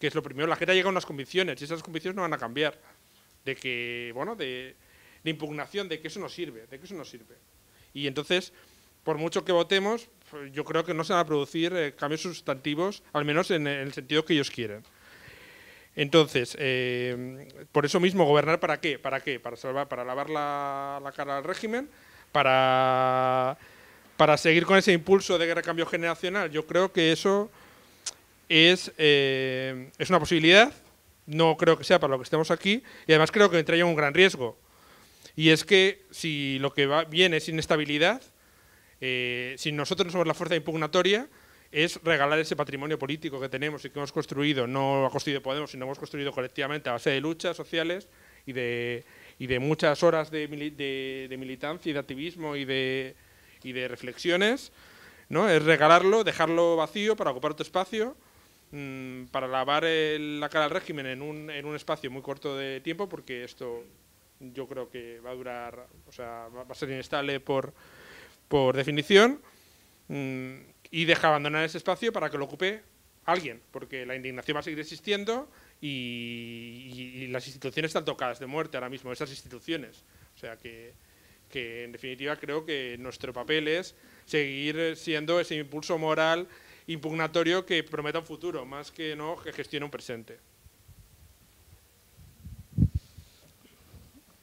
que es lo primero, la gente llega a unas convicciones y esas convicciones no van a cambiar de que, bueno, de, impugnación, de que eso no sirve, de que eso no sirve. Y entonces, por mucho que votemos, pues, yo creo que no se van a producir eh, cambios sustantivos, al menos en, el sentido que ellos quieren. Entonces, eh, por eso mismo, gobernar para qué, para qué, para salvar, para lavar la, cara al régimen, para, para seguir con ese impulso de cambio generacional. Yo creo que eso es, eh, es una posibilidad no creo que sea para lo que estemos aquí y además creo que entraría un gran riesgo. Y es que si lo que va, viene es inestabilidad, eh, si nosotros no somos la fuerza impugnatoria, es regalar ese patrimonio político que tenemos y que hemos construido, no ha construido Podemos, sino hemos construido colectivamente a base de luchas sociales y de, muchas horas de, de, militancia y de activismo y de, y de reflexiones, ¿no? es regalarlo, dejarlo vacío para ocupar otro espacio Mm, para lavar la cara al régimen en un, en un espacio muy corto de tiempo, porque esto yo creo que va a durar, o sea, va a ser inestable por, por definición, mm, y deja abandonar ese espacio para que lo ocupe alguien, porque la indignación va a seguir existiendo y, las instituciones están tocadas de muerte ahora mismo, esas instituciones. O sea que, que en definitiva creo que nuestro papel es seguir siendo ese impulso moral impugnatorio que prometa un futuro, más que no que gestione un presente.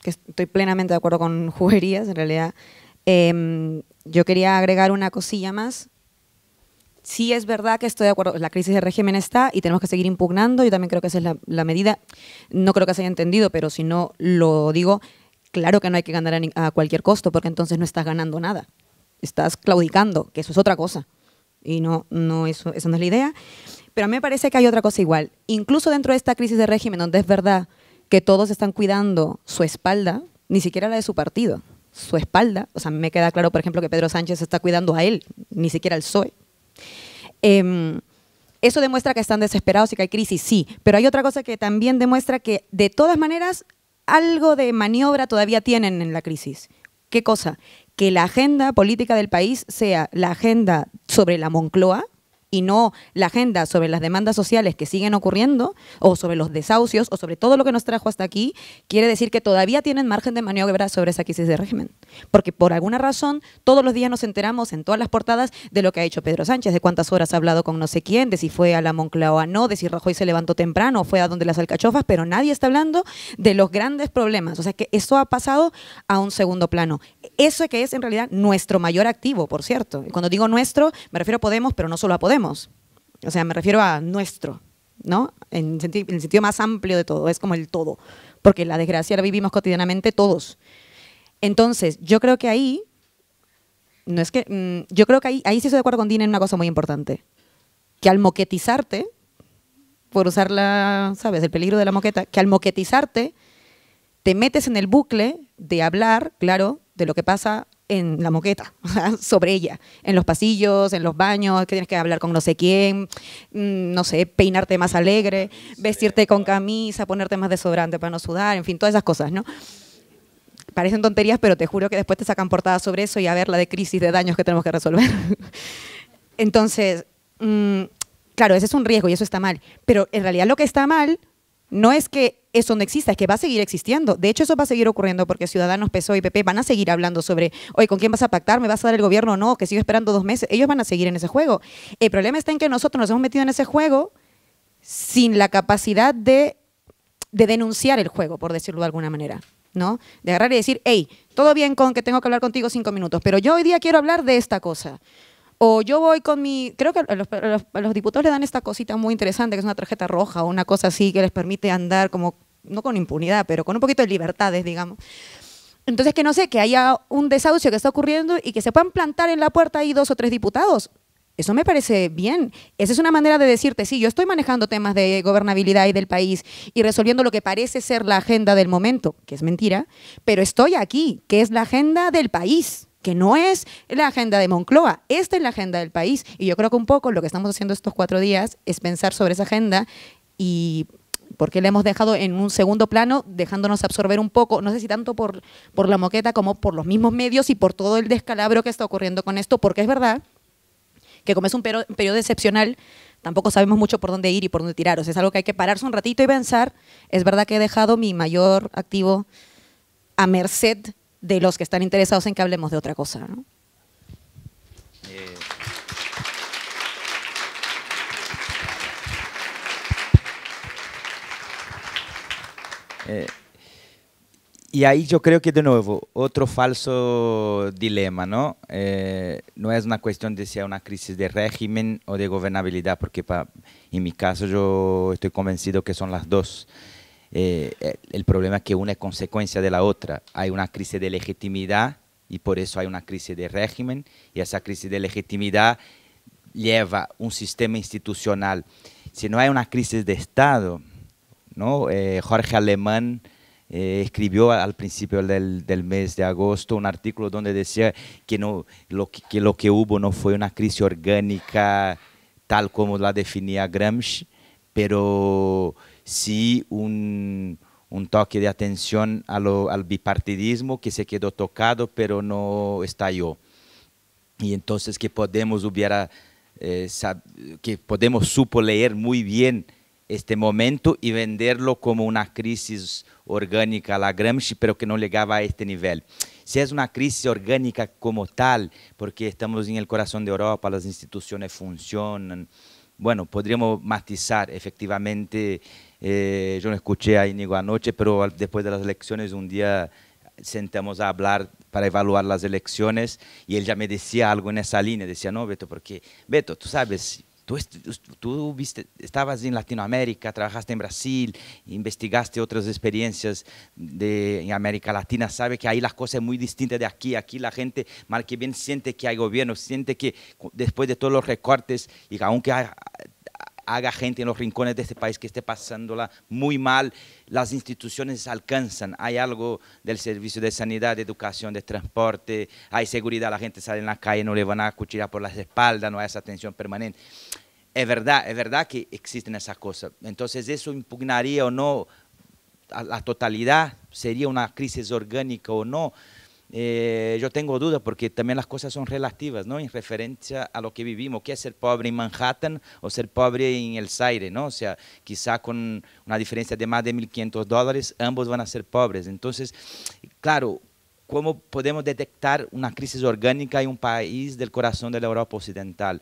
estoy plenamente de acuerdo con Juguerías, en realidad. Em, yo quería agregar una cosilla más. Sí es verdad que estoy de acuerdo, la crisis de régimen está y tenemos que seguir impugnando, yo también creo que esa es la, la medida. No creo que se haya entendido, pero si no lo digo, claro que no hay que ganar a, cualquier costo, porque entonces no estás ganando nada. Estás claudicando, que eso es otra cosa. Y no, no eso, esa no es la idea. Pero a mí me parece que hay otra cosa igual. Incluso dentro de esta crisis de régimen, donde es verdad que todos están cuidando su espalda, ni siquiera la de su partido, su espalda. O sea, me queda claro, por ejemplo, que Pedro Sánchez está cuidando a él, ni siquiera al PSOE. Em, eso demuestra que están desesperados y que hay crisis, sí. Pero hay otra cosa que también demuestra que, de todas maneras, algo de maniobra todavía tienen en la crisis. ¿Qué cosa? que la agenda política del país sea la agenda sobre la Moncloa, y no la agenda sobre las demandas sociales que siguen ocurriendo o sobre los desahucios o sobre todo lo que nos trajo hasta aquí, quiere decir que todavía tienen margen de maniobra sobre esa crisis de régimen. Porque por alguna razón todos los días nos enteramos en todas las portadas de lo que ha hecho Pedro Sánchez, de cuántas horas ha hablado con no sé quién, de si fue a la Moncloa o no, de si Rajoy se levantó temprano o fue a donde las alcachofas, pero nadie está hablando de los grandes problemas. O sea que eso ha pasado a un segundo plano. Eso es que es en realidad nuestro mayor activo, por cierto. Cuando digo nuestro, me refiero a Podemos, pero no solo a Podemos o sea, me refiero a nuestro, ¿no? En, el sentido más amplio de todo, es como el todo, porque la desgracia la vivimos cotidianamente todos. Entonces, yo creo que ahí, no es que, mm, yo creo que ahí, ahí sí estoy de acuerdo con Dina en una cosa muy importante, que al moquetizarte, por usar la, ¿sabes?, el peligro de la moqueta, que al moquetizarte te metes en el bucle de hablar, claro, de lo que pasa en la moqueta, sobre ella, en los pasillos, en los baños, que tienes que hablar con no sé quién, mm, no sé, peinarte más alegre, vestirte con camisa, ponerte más desobrante para no sudar, en fin, todas esas cosas, ¿no? Parecen tonterías, pero te juro que después te sacan portadas sobre eso y a ver la de crisis de daños que tenemos que resolver. Entonces, mm, claro, ese es un riesgo y eso está mal, pero en realidad lo que está mal no es que eso no exista, es que va a seguir existiendo. De hecho, eso va a seguir ocurriendo porque Ciudadanos, PSOE y PP van a seguir hablando sobre, oye, ¿con quién vas a pactar? ¿Me vas a dar el gobierno o no? Que sigo esperando dos meses. Ellos van a seguir en ese juego. El problema está en que nosotros nos hemos metido en ese juego sin la capacidad de, denunciar el juego, por decirlo de alguna manera. ¿no? De agarrar y decir, hey, todo bien con que tengo que hablar contigo cinco minutos, pero yo hoy día quiero hablar de esta cosa. O yo voy con mi, creo que los, los diputados le dan esta cosita muy interesante, que es una tarjeta roja o una cosa así que les permite andar como, no con impunidad, pero con un poquito de libertades, digamos. Entonces, que no sé, que haya un desahucio que está ocurriendo y que se puedan plantar en la puerta ahí dos o tres diputados. Eso me parece bien. Esa es una manera de decirte, sí, yo estoy manejando temas de gobernabilidad y del país y resolviendo lo que parece ser la agenda del momento, que es mentira, pero estoy aquí, que es la agenda del país que no es la agenda de Moncloa, esta es la agenda del país. Y yo creo que un poco lo que estamos haciendo estos cuatro días es pensar sobre esa agenda y por qué la hemos dejado en un segundo plano, dejándonos absorber un poco, no sé si tanto por, por la moqueta como por los mismos medios y por todo el descalabro que está ocurriendo con esto, porque es verdad que como es un periodo, excepcional, tampoco sabemos mucho por dónde ir y por dónde tirar. es algo que hay que pararse un ratito y pensar. Es verdad que he dejado mi mayor activo a merced de los que están interesados en que hablemos de otra cosa. Eh, y ahí yo creo que de nuevo, otro falso dilema, ¿no? Eh, es una cuestión de si hay una crisis de régimen o de gobernabilidad, porque en mi caso yo estoy convencido que son las dos. Eh, el problema es que una es consecuencia de la otra. Hay una crisis de legitimidad y por eso hay una crisis de régimen y esa crisis de legitimidad lleva un sistema institucional. Si no hay una crisis de Estado, ¿no? Eh, Jorge Alemán eh, escribió al principio del, mes de agosto un artículo donde decía que, no, lo, que, que lo que hubo no fue una crisis orgánica tal como la definía Gramsci, pero sí un, un toque de atención al bipartidismo que se quedó tocado pero no estalló. Y entonces que podemos hubiera, eh, que podemos supo leer muy bien este momento y venderlo como una crisis orgánica a la Gramsci, pero que no llegaba a este nivel. Si es una crisis orgánica como tal, porque estamos en el corazón de Europa, las instituciones funcionan, bueno, podríamos matizar efectivamente eh, yo no escuché a Inigo anoche, pero después de las elecciones un día sentamos a hablar para evaluar las elecciones y él ya me decía algo en esa línea, decía, no, Beto, porque, Beto, tú sabes, tú, tú estabas en Latinoamérica, trabajaste en Brasil, investigaste otras experiencias de, en América Latina, sabe que ahí las cosas es muy distintas de aquí. Aquí la gente, mal que bien, siente que hay gobierno, siente que después de todos los recortes, y aunque hay, haga gente en los rincones de este país que esté pasándola muy mal. Las instituciones alcanzan, hay algo del servicio de sanidad, de educación, de transporte, hay seguridad, la gente sale en la calle, no le van a cuchillar por las espaldas, no hay esa atención permanente. Es verdad, es verdad que existen esas cosas. Entonces eso impugnaría o no a la totalidad, sería una crisis orgánica o no. Eh, yo tengo dudas porque también las cosas son relativas, ¿no? En referencia a lo que vivimos, que es ser pobre en Manhattan o ser pobre en El Zaire, ¿no? O sea, quizá con una diferencia de más de 1.500 dólares, ambos van a ser pobres. Entonces, claro, ¿cómo podemos detectar una crisis orgánica en un país del corazón de la Europa Occidental?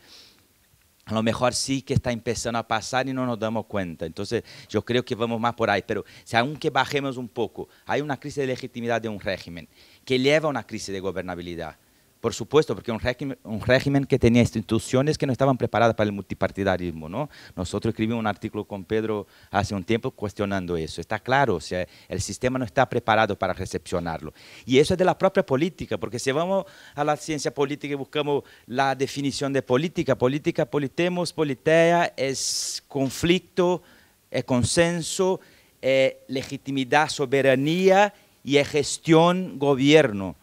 a lo mejor sí que está empezando a pasar y no nos damos cuenta. Entonces, yo creo que vamos más por ahí. Pero si aunque bajemos un poco, hay una crisis de legitimidad de un régimen que lleva a una crisis de gobernabilidad. Por supuesto, porque un régimen, un régimen que tenía instituciones que no estaban preparadas para el multipartidarismo. ¿no? Nosotros escribimos un artículo con Pedro hace un tiempo cuestionando eso. Está claro, o sea, el sistema no está preparado para recepcionarlo. Y eso es de la propia política, porque si vamos a la ciencia política y buscamos la definición de política, política, politemos, politea, es conflicto, es consenso, es legitimidad, soberanía y es gestión-gobierno.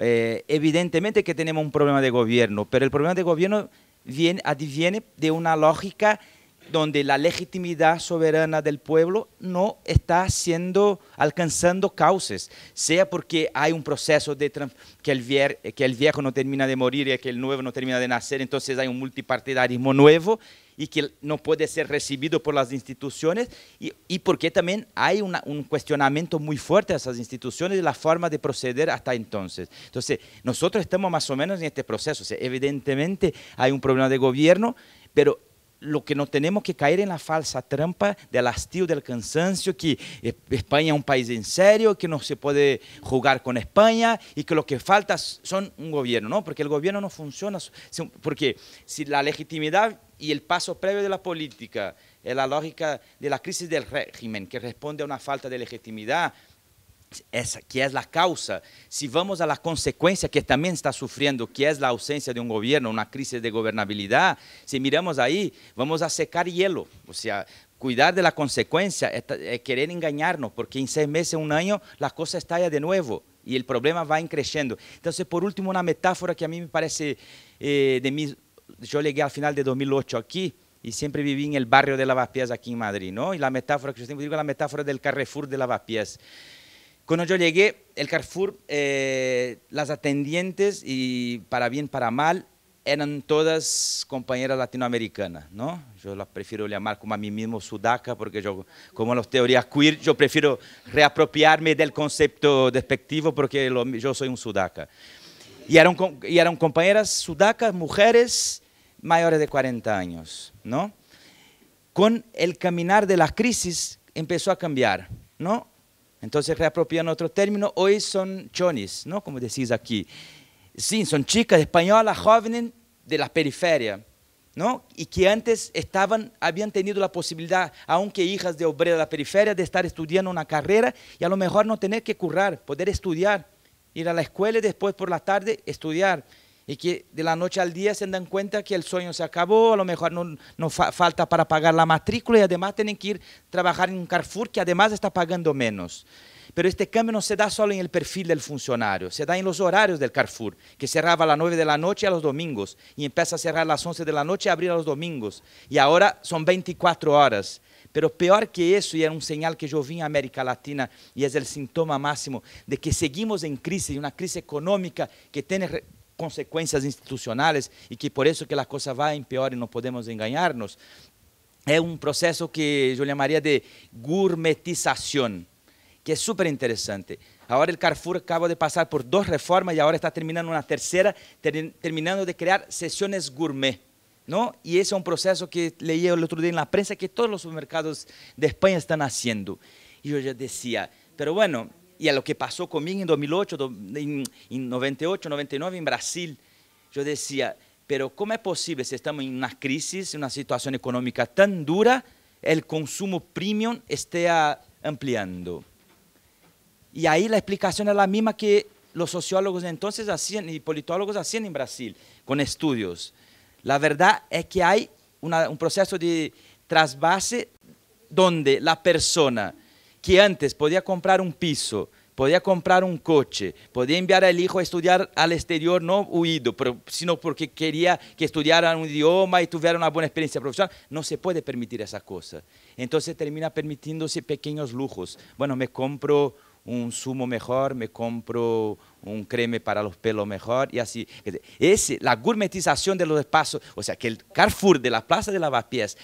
Eh, evidentemente que tenemos un problema de gobierno, pero el problema de gobierno viene, adviene de una lógica donde la legitimidad soberana del pueblo no está siendo alcanzando causas, sea porque hay un proceso de que el, viejo no termina de morir y que el nuevo no termina de nacer, entonces hay un multipartidarismo nuevo y que no puede ser recibido por las instituciones y, porque también hay un cuestionamiento muy fuerte a esas instituciones y la forma de proceder hasta entonces. Entonces, nosotros estamos más o menos en este proceso. evidentemente hay un problema de gobierno, pero lo que no tenemos que caer en la falsa trampa del hastío, del cansancio, que España es un país en serio, que no se puede jugar con España y que lo que falta son un gobierno, ¿no? Porque el gobierno no funciona, porque si la legitimidad y el paso previo de la política es la lógica de la crisis del régimen que responde a una falta de legitimidad, esa que es la causa, si vamos a la consecuencia que también está sufriendo, que es la ausencia de un gobierno, una crisis de gobernabilidad, si miramos ahí, vamos a secar hielo, o sea, cuidar de la consecuencia es, eh, querer engañarnos, porque en seis meses, un año, la cosa estalla de nuevo y el problema va creciendo. Entonces, por último, una metáfora que a mí me parece eh, de mí, yo llegué al final de 2008 aquí y siempre viví en el barrio de Lavapiés aquí en Madrid, ¿no? Y la metáfora que yo siempre digo la metáfora del Carrefour de Lavapiés. Cuando yo llegué, el Carrefour, eh, las atendientes, y para bien, para mal, eran todas compañeras latinoamericanas, ¿no? Yo las prefiero llamar como a mí mismo sudaca, porque yo, como las teorías queer, yo prefiero reapropiarme del concepto despectivo, porque yo soy un sudaca. Y eran, y eran compañeras sudacas, mujeres mayores de 40 años, ¿no? Con el caminar de la crisis empezó a cambiar, ¿no? Entonces, reapropiando otro término, hoy son chonis, ¿no? Como decís aquí. Sí, son chicas españolas, jóvenes de la periferia, ¿no? Y que antes estaban, habían tenido la posibilidad, aunque hijas de obreras de la periferia, de estar estudiando una carrera y a lo mejor no tener que currar, poder estudiar, ir a la escuela y después por la tarde estudiar y que de la noche al día se dan cuenta que el sueño se acabó, a lo mejor no, no falta para pagar la matrícula y además tienen que ir a trabajar en un Carrefour que además está pagando menos. Pero este cambio no se da solo en el perfil del funcionario, se da en los horarios del Carrefour, que cerraba a las 9 de la noche a los domingos y empieza a cerrar a las 11 de la noche y abrir a los domingos. Y ahora son 24 horas. Pero peor que eso, y era un señal que yo vi en América Latina, y es el síntoma máximo de que seguimos en crisis una crisis económica que tiene consecuencias institucionales y que por eso que la cosa va en peor y no podemos engañarnos, es un proceso que yo llamaría de gourmetización, que es súper interesante. Ahora el Carrefour acaba de pasar por dos reformas y ahora está terminando una tercera, terminando de crear sesiones gourmet. ¿No? Y ese es un proceso que leí el otro día en la prensa que todos los supermercados de España están haciendo. Y yo ya decía, pero bueno, y a lo que pasó conmigo en 2008, en, 98, 99 en Brasil. Yo decía, pero ¿cómo es posible si estamos en una crisis, en una situación económica tan dura, el consumo premium esté ampliando? Y ahí la explicación es la misma que los sociólogos entonces hacían y politólogos hacían en Brasil, con estudios. La verdad es que hay un proceso de trasvase donde la persona que antes podía comprar un piso, podía comprar un coche, podía enviar al hijo a estudiar al exterior, no huido, sino porque quería que estudiara un idioma y tuviera una buena experiencia profesional. No se puede permitir esa cosa. Entonces termina permitiéndose pequeños lujos. Bueno, me compro un zumo mejor, me compro un creme para los pelos mejor y así. Ese, la gourmetización de los espacios, o sea, que el Carrefour de la Plaza de Lavapiés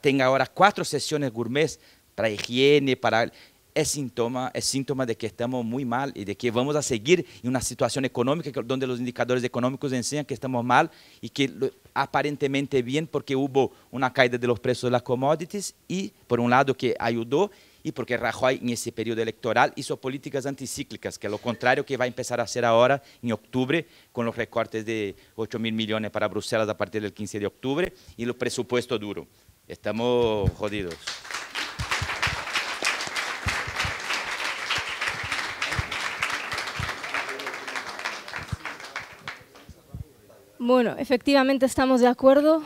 tenga ahora cuatro sesiones gourmets, para higiene, para... Es síntoma, es síntoma de que estamos muy mal y de que vamos a seguir en una situación económica donde los indicadores económicos enseñan que estamos mal y que aparentemente bien porque hubo una caída de los precios de las commodities y por un lado que ayudó y porque Rajoy en ese periodo electoral hizo políticas anticíclicas, que es lo contrario que va a empezar a hacer ahora en octubre con los recortes de 8 mil millones para Bruselas a partir del 15 de octubre y el presupuesto duro. Estamos jodidos. Bueno, efectivamente estamos de acuerdo.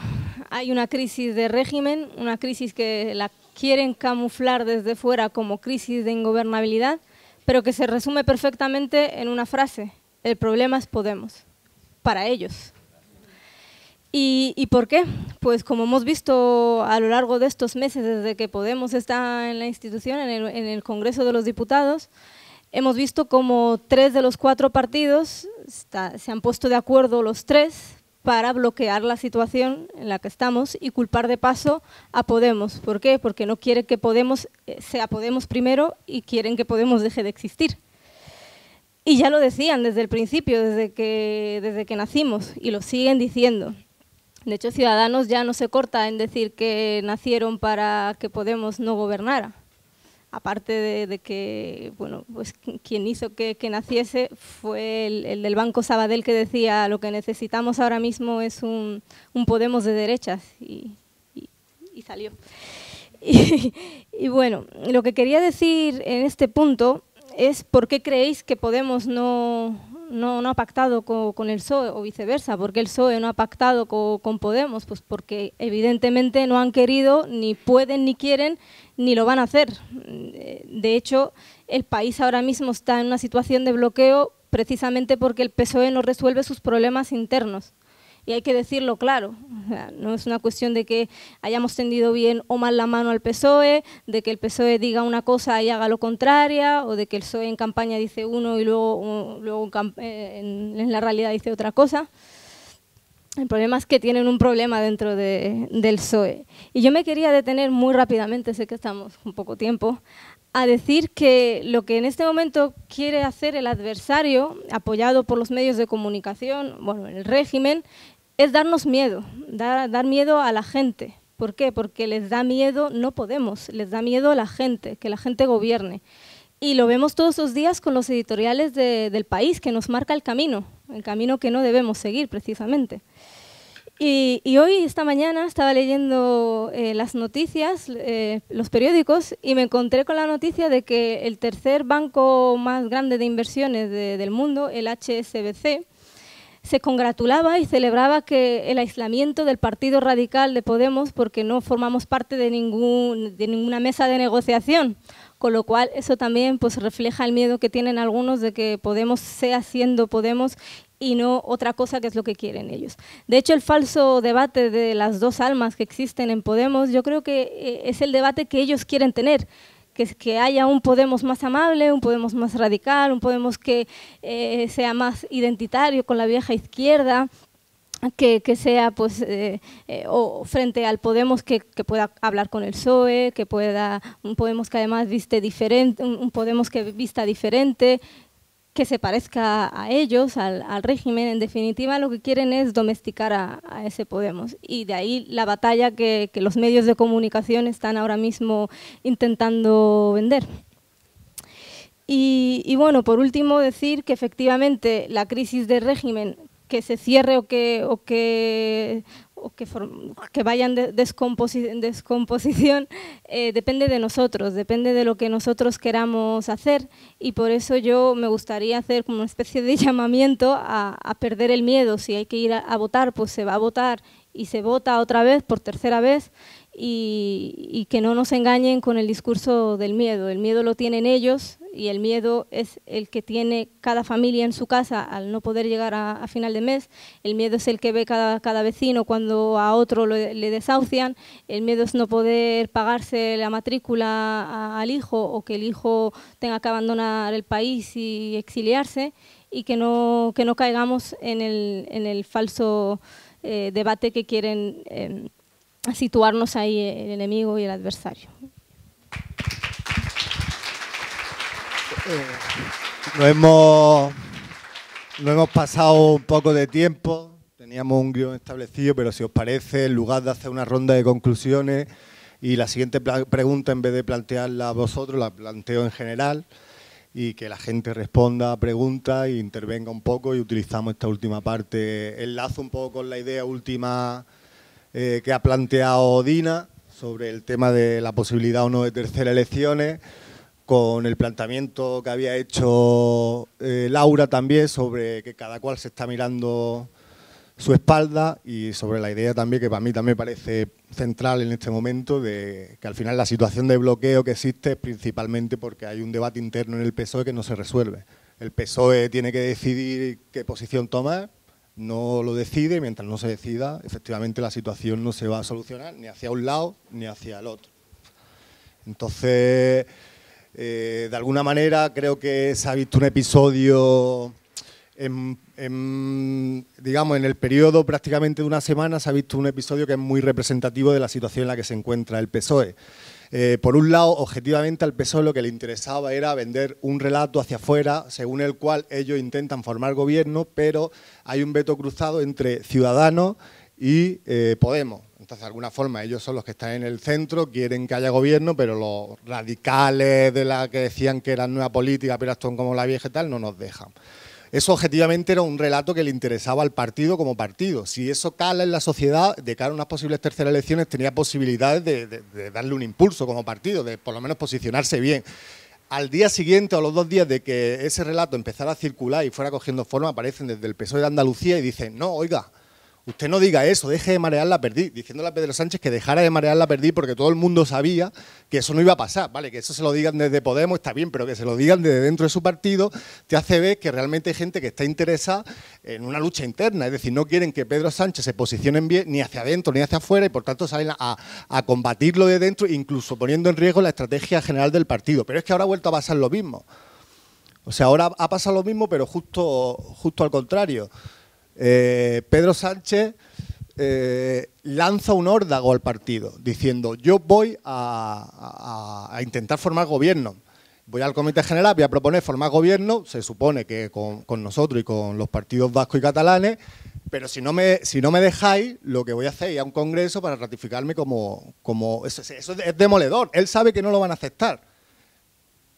Hay una crisis de régimen, una crisis que la quieren camuflar desde fuera como crisis de ingobernabilidad, pero que se resume perfectamente en una frase. El problema es Podemos, para ellos. ¿Y, por qué? Pues como hemos visto a lo largo de estos meses, desde que Podemos está en la institución, en el, en el Congreso de los Diputados, hemos visto como tres de los cuatro partidos se han puesto de acuerdo los tres para bloquear la situación en la que estamos y culpar de paso a Podemos. ¿Por qué? Porque no quieren que Podemos eh, sea Podemos primero y quieren que Podemos deje de existir. Y ya lo decían desde el principio, desde que, desde que nacimos, y lo siguen diciendo. De hecho, Ciudadanos ya no se corta en decir que nacieron para que Podemos no gobernara aparte de, que, bueno, pues quien hizo que, naciese fue el, del Banco Sabadell que decía lo que necesitamos ahora mismo es un, Podemos de derechas y, salió. Y, bueno, lo que quería decir en este punto es por qué creéis que Podemos no, no, ha pactado con, el PSOE o viceversa, por qué el PSOE no ha pactado con, con Podemos, pues porque evidentemente no han querido, ni pueden ni quieren ni lo van a hacer. Mm, de hecho, el país ahora mismo está en una situación de bloqueo precisamente porque el PSOE no resuelve sus problemas internos. Y hay que decirlo claro, no es una cuestión de que hayamos tendido bien o mal la mano al PSOE, de que el PSOE diga una cosa y haga lo contrario, o de que el PSOE en campaña dice uno y luego, luego eh, en la realidad dice otra cosa. El problema es que tienen un problema dentro del PSOE. Y yo me quería detener muy rápidamente, sé que estamos con poco tiempo, a decir que lo que en este momento quiere hacer el adversario, apoyado por los medios de comunicación, bueno, el régimen, es darnos miedo, dar, miedo a la gente. ¿Por qué? Porque les da miedo, no podemos, les da miedo a la gente, que la gente gobierne. Y lo vemos todos los días con los editoriales del país, que nos marca el camino, el camino que no debemos seguir precisamente. Y, hoy, esta mañana, estaba leyendo eh, las noticias, eh, los periódicos, y me encontré con la noticia de que el tercer banco más grande de inversiones del mundo, el HSBC, se congratulaba y celebraba que el aislamiento del Partido Radical de Podemos, porque no formamos parte de, ningún, de ninguna mesa de negociación, con lo cual eso también pues, refleja el miedo que tienen algunos de que Podemos sea siendo Podemos y no otra cosa que es lo que quieren ellos. De hecho, el falso debate de las dos almas que existen en Podemos, yo creo que eh, es el debate que ellos quieren tener, que, que haya un Podemos más amable, un Podemos más radical, un Podemos que eh, sea más identitario con la vieja izquierda, que, sea pues eh, o frente al Podemos que, pueda hablar con el PSOE, que pueda un Podemos que además viste diferente, un Podemos que vista diferente, que se parezca a ellos, al, régimen. En definitiva, lo que quieren es domesticar a, ese Podemos. Y de ahí la batalla que, los medios de comunicación están ahora mismo intentando vender. Y, bueno, por último, decir que efectivamente la crisis de régimen que se cierre o que, o que, vayan de descomposición, eh, depende de nosotros, depende de lo que nosotros queramos hacer y por eso yo me gustaría hacer como una especie de llamamiento a, perder el miedo, si hay que ir a votar, pues se va a votar y se vota otra vez por tercera vez, y, que no nos engañen con el discurso del miedo. El miedo lo tienen ellos y el miedo es el que tiene cada familia en su casa al no poder llegar a, final de mes. El miedo es el que ve cada, cada vecino cuando a otro le desahucian. El miedo es no poder pagarse la matrícula al hijo o que el hijo tenga que abandonar el país y exiliarse y que no, que no caigamos en el, falso eh, debate que quieren... Em, a situarnos ahí el enemigo y el adversario. Eh, hemos, no hemos pasado un poco de tiempo, teníamos un guión establecido, pero si os parece, en lugar de hacer una ronda de conclusiones y la siguiente pregunta, en vez de plantearla a vosotros, la planteo en general y que la gente responda a preguntas e intervenga un poco y utilizamos esta última parte. Enlazo un poco con la idea última eh, que ha planteado Dina sobre el tema de la posibilidad o no de terceras elecciones, con el planteamiento que había hecho eh, Laura también sobre que cada cual se está mirando su espalda y sobre la idea también que para mí también parece central en este momento de que al final la situación de bloqueo que existe es principalmente porque hay un debate interno en el PSOE que no se resuelve. El PSOE tiene que decidir qué posición tomar no lo decide, mientras no se decida, efectivamente la situación no se va a solucionar ni hacia un lado ni hacia el otro. Entonces, eh, de alguna manera creo que se ha visto un episodio, digamos, en el periodo prácticamente de una semana se ha visto un episodio que es muy representativo de la situación en la que se encuentra el PSOE. Eh, por un lado, objetivamente al PSOE lo que le interesaba era vender un relato hacia afuera, según el cual ellos intentan formar gobierno, pero hay un veto cruzado entre Ciudadanos y eh, Podemos. Entonces, de alguna forma, ellos son los que están en el centro, quieren que haya gobierno, pero los radicales de la que decían que era nueva política, pero actúan como la vieja y tal, no nos dejan. Eso objetivamente era un relato que le interesaba al partido como partido. Si eso cala en la sociedad, de cara a unas posibles terceras elecciones, tenía posibilidades de, darle un impulso como partido, de por lo menos posicionarse bien al día siguiente o a los dos días de que ese relato empezara a circular y fuera cogiendo forma, aparecen desde el PSOE de Andalucía y dicen, no, oiga, Usted no diga eso, deje de marear la perdí, diciéndole a Pedro Sánchez que dejara de marear la perdí porque todo el mundo sabía que eso no iba a pasar, ¿vale? Que eso se lo digan desde Podemos, está bien, pero que se lo digan desde dentro de su partido, te hace ver que realmente hay gente que está interesada en una lucha interna, es decir, no quieren que Pedro Sánchez se posicione bien ni hacia adentro ni hacia afuera y por tanto salen a, combatirlo de dentro, incluso poniendo en riesgo la estrategia general del partido. Pero es que ahora ha vuelto a pasar lo mismo. O sea, ahora ha pasado lo mismo, pero justo, justo al contrario. Eh, Pedro Sánchez eh, lanza un órdago al partido, diciendo yo voy a, intentar formar gobierno. Voy al Comité General, voy a proponer formar gobierno, se supone que con, nosotros y con los partidos vascos y catalanes, pero si no me, si no me dejáis, lo que voy a hacer es ir a un congreso para ratificarme como... como eso es demoledor, él sabe que no lo van a aceptar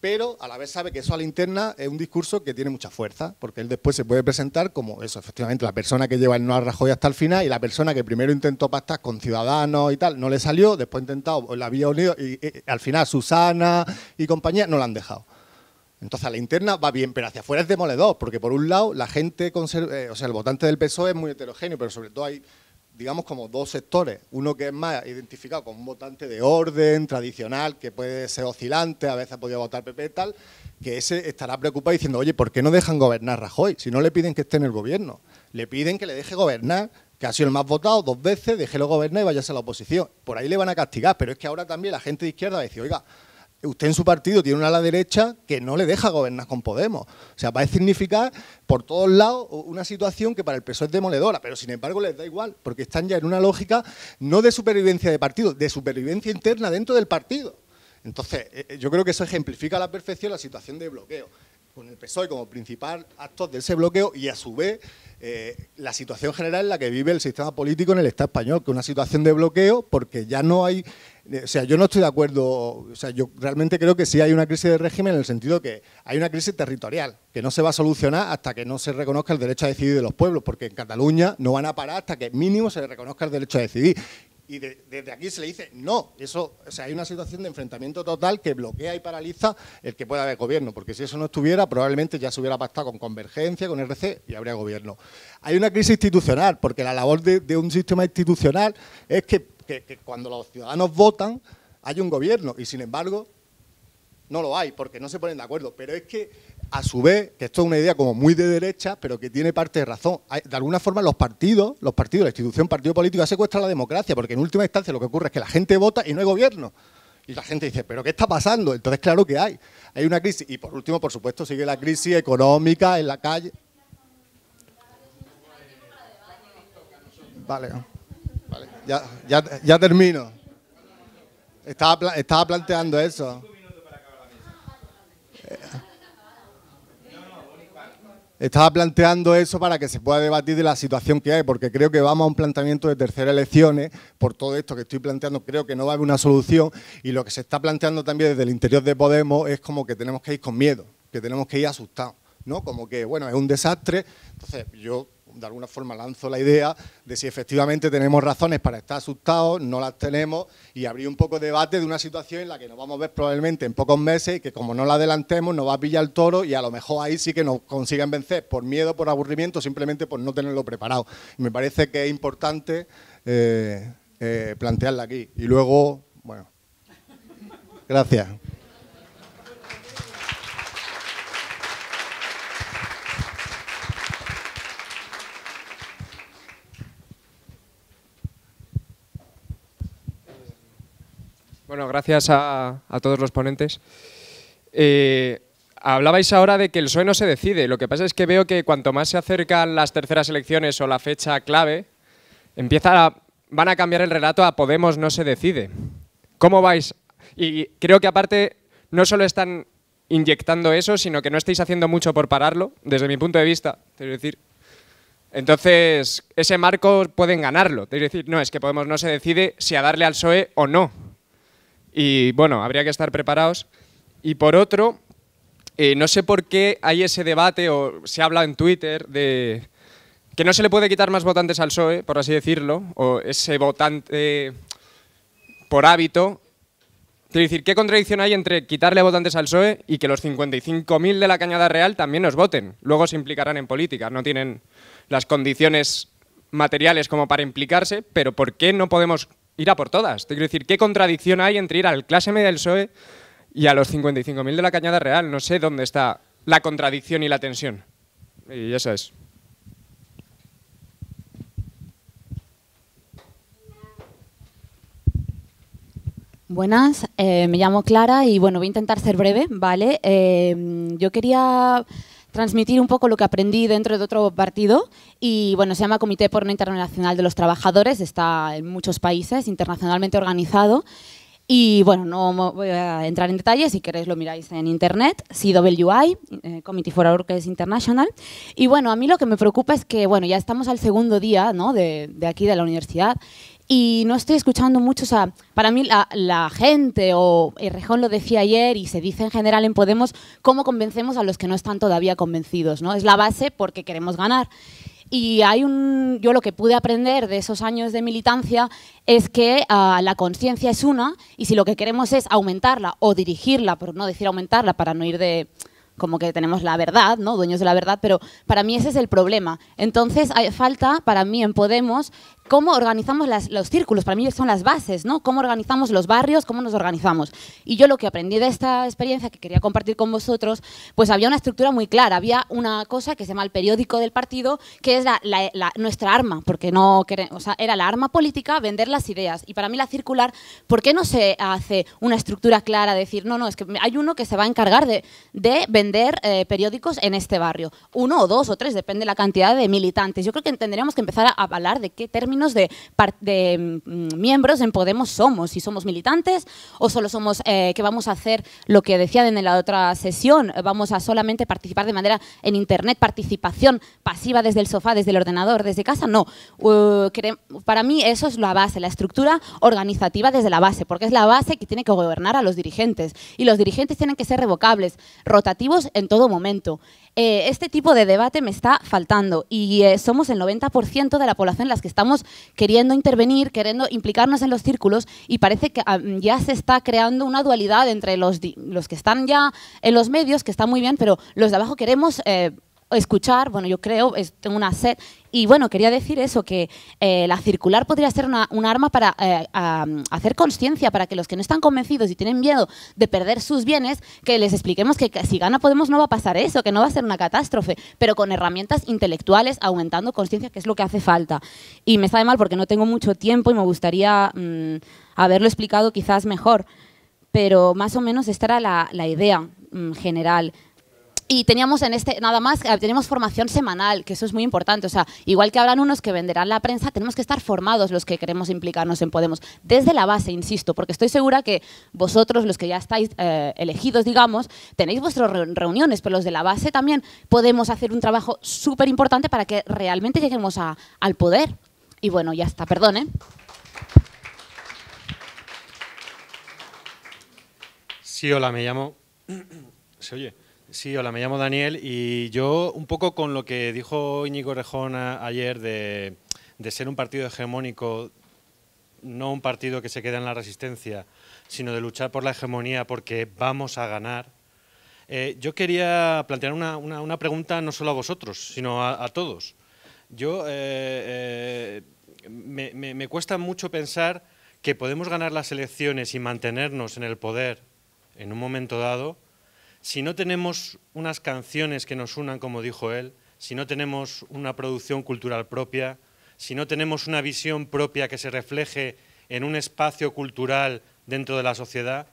pero a la vez sabe que eso a la interna es un discurso que tiene mucha fuerza, porque él después se puede presentar como eso, efectivamente, la persona que lleva el no a Rajoy hasta el final y la persona que primero intentó pactar con Ciudadanos y tal, no le salió, después intentado la había unido y, al final Susana y compañía no la han dejado. Entonces a la interna va bien, pero hacia afuera es demoledor, porque por un lado la gente, eh, o sea, el votante del PSOE es muy heterogéneo, pero sobre todo hay digamos, como dos sectores. Uno que es más identificado con un votante de orden, tradicional, que puede ser oscilante, a veces ha podido votar PP y tal, que ese estará preocupado diciendo, oye, ¿por qué no dejan gobernar Rajoy? Si no le piden que esté en el gobierno, le piden que le deje gobernar, que ha sido el más votado dos veces, déjelo gobernar y váyase a la oposición. Por ahí le van a castigar, pero es que ahora también la gente de izquierda va a decir, oiga, usted en su partido tiene una ala derecha que no le deja gobernar con Podemos. O sea, va a significar por todos lados una situación que para el PSOE es demoledora, pero sin embargo les da igual, porque están ya en una lógica no de supervivencia de partido, de supervivencia interna dentro del partido. Entonces, eh, eh, yo creo que eso ejemplifica a la perfección la situación de bloqueo con el PSOE como principal acto de ese bloqueo y a su vez eh, la situación general en la que vive el sistema político en el Estado español, que es una situación de bloqueo porque ya no hay, eh, o sea, yo no estoy de acuerdo, o sea, yo realmente creo que sí hay una crisis de régimen en el sentido que hay una crisis territorial, que no se va a solucionar hasta que no se reconozca el derecho a decidir de los pueblos, porque en Cataluña no van a parar hasta que mínimo se reconozca el derecho a decidir y desde aquí se le dice no. Eso, sea, hay una situación de enfrentamiento total que bloquea y paraliza el que pueda haber gobierno, porque si eso no estuviera, probablemente ya se hubiera pactado con Convergencia, con RC y habría gobierno. Hay una crisis institucional, porque la labor de, un sistema institucional es que, que cuando los ciudadanos votan, hay un gobierno y sin embargo no lo hay porque no se ponen de acuerdo. Pero es que a su vez, que esto es una idea como muy de derecha, pero que tiene parte de razón. De alguna forma los partidos, los partidos, la institución partido político ha secuestrado la democracia, porque en última instancia lo que ocurre es que la gente vota y no hay gobierno. Y la gente dice, ¿pero qué está pasando? Entonces, claro que hay. Hay una crisis. Y por último, por supuesto, sigue la crisis económica en la calle. Vale, vale. Ya, termino. Estaba, estaba planteando eso. Eh, estaba planteando eso para que se pueda debatir de la situación que hay, porque creo que vamos a un planteamiento de tercera elecciones, por todo esto que estoy planteando, creo que no va a haber una solución, y lo que se está planteando también desde el interior de Podemos es como que tenemos que ir con miedo, que tenemos que ir asustados, ¿no? Como que, bueno, es un desastre, entonces yo de alguna forma lanzo la idea de si efectivamente tenemos razones para estar asustados, no las tenemos y abrir un poco de debate de una situación en la que nos vamos a ver probablemente en pocos meses y que como no la adelantemos nos va a pillar el toro y a lo mejor ahí sí que nos consiguen vencer por miedo, por aburrimiento, simplemente por no tenerlo preparado. Me parece que es importante eh, eh, plantearla aquí. Y luego, bueno, gracias. Bueno, gracias a, todos los ponentes. Eh, hablabais ahora de que el PSOE no se decide. Lo que pasa es que veo que cuanto más se acercan las terceras elecciones o la fecha clave, empieza a, van a cambiar el relato a Podemos no se decide. ¿Cómo vais? Y creo que aparte no solo están inyectando eso, sino que no estáis haciendo mucho por pararlo, desde mi punto de vista. Quiero decir, entonces, ese marco pueden ganarlo. Es decir, no, es que Podemos no se decide si a darle al PSOE o no. Y bueno, habría que estar preparados. Y por otro, eh, no sé por qué hay ese debate, o se habla en Twitter, de que no se le puede quitar más votantes al PSOE, por así decirlo, o ese votante por hábito. Quiero decir, ¿qué contradicción hay entre quitarle votantes al PSOE y que los 55.000 de la Cañada Real también nos voten? Luego se implicarán en política, no tienen las condiciones materiales como para implicarse, pero ¿por qué no podemos ir a por todas. Te quiero decir, ¿qué contradicción hay entre ir al clase media del PSOE y a los 55.000 de la Cañada Real? No sé dónde está la contradicción y la tensión. Y eso es. Buenas, eh, me llamo Clara y bueno, voy a intentar ser breve, ¿vale? Eh, yo quería transmitir un poco lo que aprendí dentro de otro partido y bueno, se llama Comité Porno Internacional de los Trabajadores, está en muchos países, internacionalmente organizado y bueno, no voy a entrar en detalles, si queréis lo miráis en internet, CWI, eh, Committee for Workers International. Y bueno, a mí lo que me preocupa es que, bueno, ya estamos al segundo día ¿no? de aquí de la universidad y no estoy escuchando mucho. O sea, para mí la, gente, o Rejón lo decía ayer y se dice en general en Podemos, cómo convencemos a los que no están todavía convencidos, ¿no? Es la base porque queremos ganar. Y hay un, yo lo que pude aprender de esos años de militancia es que ah, la conciencia es una y si lo que queremos es aumentarla o dirigirla, por no decir aumentarla, para no ir de, como que tenemos la verdad, ¿no? Dueños de la verdad, pero para mí ese es el problema. Entonces, hay falta para mí en Podemos cómo organizamos los círculos, para mí son las bases, ¿no? Cómo organizamos los barrios, cómo nos organizamos. Y yo lo que aprendí de esta experiencia que quería compartir con vosotros, pues había una estructura muy clara, había una cosa que se llama el periódico del partido, que es nuestra arma, porque no o sea, era la arma política vender las ideas. Y para mí la circular, ¿por qué no se hace una estructura clara, decir, no, no, es que hay uno que se va a encargar de, vender eh, periódicos en este barrio? Uno o dos o tres, depende la cantidad de militantes. Yo creo que tendríamos que empezar a hablar de qué términos de, de mm, miembros en Podemos somos, si somos militantes o solo somos eh, que vamos a hacer lo que decía en la otra sesión, vamos a solamente participar de manera en Internet, participación pasiva desde el sofá, desde el ordenador, desde casa, no. Uh, para mí eso es la base, la estructura organizativa desde la base, porque es la base que tiene que gobernar a los dirigentes y los dirigentes tienen que ser revocables, rotativos en todo momento. Eh, este tipo de debate me está faltando y eh, somos el 90% de la población en las que estamos queriendo intervenir, queriendo implicarnos en los círculos y parece que ah, mm, ya se está creando una dualidad entre los, los que están ya en los medios, que está muy bien, pero los de abajo queremos... Eh, escuchar, bueno, yo creo, es, tengo una sed. Y bueno, quería decir eso, que eh, la circular podría ser un arma para eh, hacer conciencia, para que los que no están convencidos y tienen miedo de perder sus bienes, que les expliquemos que, si gana Podemos no va a pasar eso, que no va a ser una catástrofe, pero con herramientas intelectuales, aumentando conciencia, que es lo que hace falta. Y me sabe mal porque no tengo mucho tiempo y me gustaría mm, haberlo explicado quizás mejor, pero más o menos esta era la, idea mm, general y teníamos en este, nada más, eh, tenemos formación semanal, que eso es muy importante. O sea, igual que hablan unos que venderán la prensa, tenemos que estar formados los que queremos implicarnos en Podemos, desde la base, insisto, porque estoy segura que vosotros, los que ya estáis eh, elegidos, digamos, tenéis vuestras reuniones, pero los de la base también podemos hacer un trabajo súper importante para que realmente lleguemos al poder. Y bueno, ya está, perdón, ¿eh? Sí, hola, me llamo... ¿Se oye? Sí, hola, me llamo Daniel y yo un poco con lo que dijo Íñigo Rejón ayer de, ser un partido hegemónico, no un partido que se queda en la resistencia, sino de luchar por la hegemonía porque vamos a ganar. Eh, yo quería plantear una, pregunta no solo a vosotros, sino a, todos. Yo eh, eh, me cuesta mucho pensar que podemos ganar las elecciones y mantenernos en el poder en un momento dado si no tenemos unas canciones que nos unan, como dijo él, si no tenemos una producción cultural propia, si no tenemos una visión propia que se refleje en un espacio cultural dentro de la sociedad,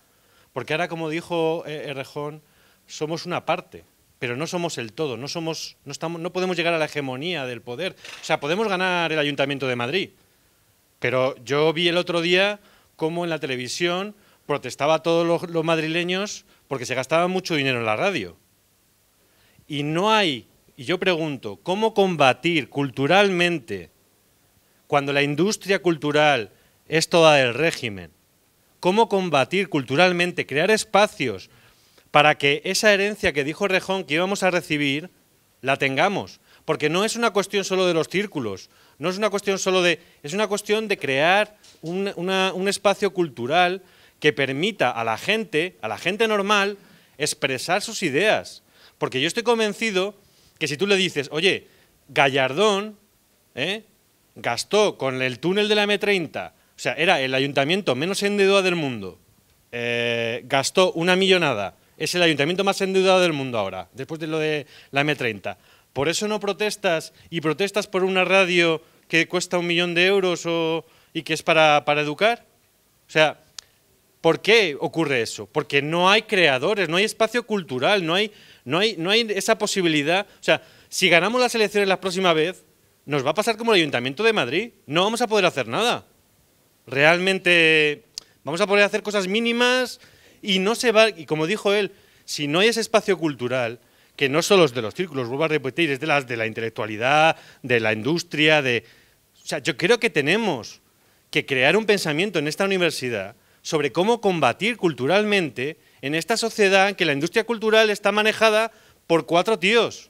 porque ahora, como dijo eh, Errejón, somos una parte, pero no somos el todo, no, somos, no, podemos llegar a la hegemonía del poder. O sea, podemos ganar el Ayuntamiento de Madrid, pero yo vi el otro día cómo en la televisión protestaba a todos los madrileños porque se gastaba mucho dinero en la radio. Y no hay, y yo pregunto, ¿cómo combatir culturalmente cuando la industria cultural es toda del régimen? ¿Cómo combatir culturalmente, crear espacios para que esa herencia que dijo Rejón que íbamos a recibir, la tengamos? Porque no es una cuestión solo de los círculos, no es una cuestión solo de... Es una cuestión de crear un, un espacio cultural que permita a la gente, a la gente normal, expresar sus ideas. Porque yo estoy convencido que si tú le dices, oye, Gallardón ¿eh? gastó con el túnel de la M30, o sea, era el ayuntamiento menos endeudado del mundo, eh, gastó una millonada, es el ayuntamiento más endeudado del mundo ahora, después de lo de la M30. Por eso no protestas y protestas por una radio que cuesta un millón de euros y que es para, para educar. O sea, ¿Por qué ocurre eso? Porque no hay creadores, no hay espacio cultural, no hay, esa posibilidad. O sea, si ganamos las elecciones la próxima vez, nos va a pasar como el Ayuntamiento de Madrid. No vamos a poder hacer nada. Realmente vamos a poder hacer cosas mínimas y no se va. Y como dijo él, si no hay ese espacio cultural, que no solo es de los círculos, vuelvo a repetir, es de las de la intelectualidad, de la industria, de. O sea, yo creo que tenemos que crear un pensamiento en esta universidad sobre cómo combatir culturalmente en esta sociedad en que la industria cultural está manejada por cuatro tíos.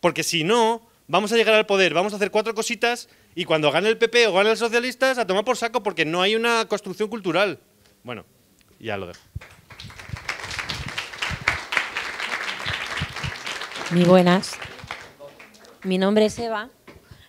Porque si no, vamos a llegar al poder, vamos a hacer cuatro cositas y cuando gane el PP o gane el socialista, a tomar por saco porque no hay una construcción cultural. Bueno, ya lo dejo. Muy buenas. Mi nombre es Eva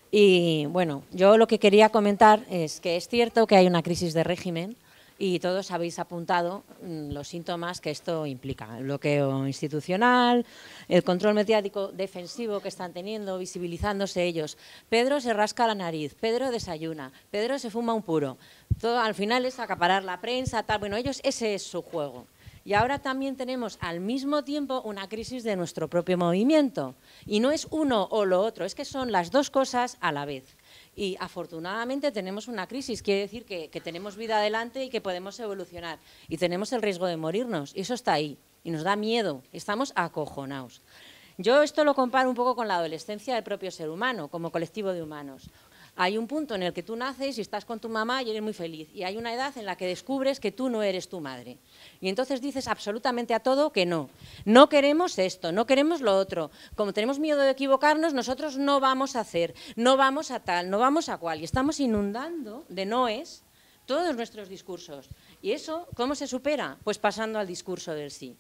y bueno, yo lo que quería comentar es que es cierto que hay una crisis de régimen, y todos habéis apuntado mm, los síntomas que esto implica. El bloqueo institucional, el control mediático defensivo que están teniendo, visibilizándose ellos. Pedro se rasca la nariz, Pedro desayuna, Pedro se fuma un puro. Todo al final es acaparar la prensa, tal. Bueno, ellos ese es su juego. Y ahora también tenemos al mismo tiempo una crisis de nuestro propio movimiento. Y no es uno o lo otro, es que son las dos cosas a la vez y afortunadamente tenemos una crisis, quiere decir que, tenemos vida adelante y que podemos evolucionar y tenemos el riesgo de morirnos y eso está ahí y nos da miedo, estamos acojonados. Yo esto lo comparo un poco con la adolescencia del propio ser humano, como colectivo de humanos. Hay un punto en el que tú naces y estás con tu mamá y eres muy feliz. Y hay una edad en la que descubres que tú no eres tu madre. Y entonces dices absolutamente a todo que no. No queremos esto, no queremos lo otro. Como tenemos miedo de equivocarnos, nosotros no vamos a hacer, no vamos a tal, no vamos a cual. Y estamos inundando de noes todos nuestros discursos. ¿Y eso cómo se supera? Pues pasando al discurso del sí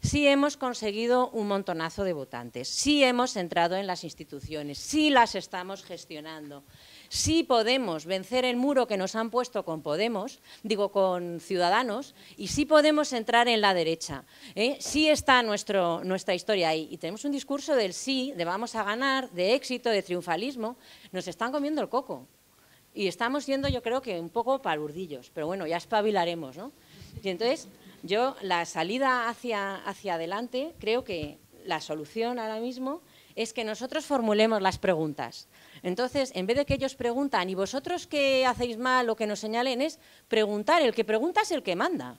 sí hemos conseguido un montonazo de votantes, sí hemos entrado en las instituciones, sí las estamos gestionando, sí podemos vencer el muro que nos han puesto con Podemos, digo con Ciudadanos, y sí podemos entrar en la derecha. ¿eh? Sí está nuestra historia ahí. Y tenemos un discurso del sí, de vamos a ganar, de éxito, de triunfalismo. Nos están comiendo el coco. Y estamos yendo yo creo que un poco palurdillos, pero bueno, ya espabilaremos, ¿no? Y entonces, yo la salida hacia, hacia adelante, creo que la solución ahora mismo es que nosotros formulemos las preguntas. Entonces, en vez de que ellos preguntan, ¿y vosotros qué hacéis mal o que nos señalen? Es preguntar, el que pregunta es el que manda.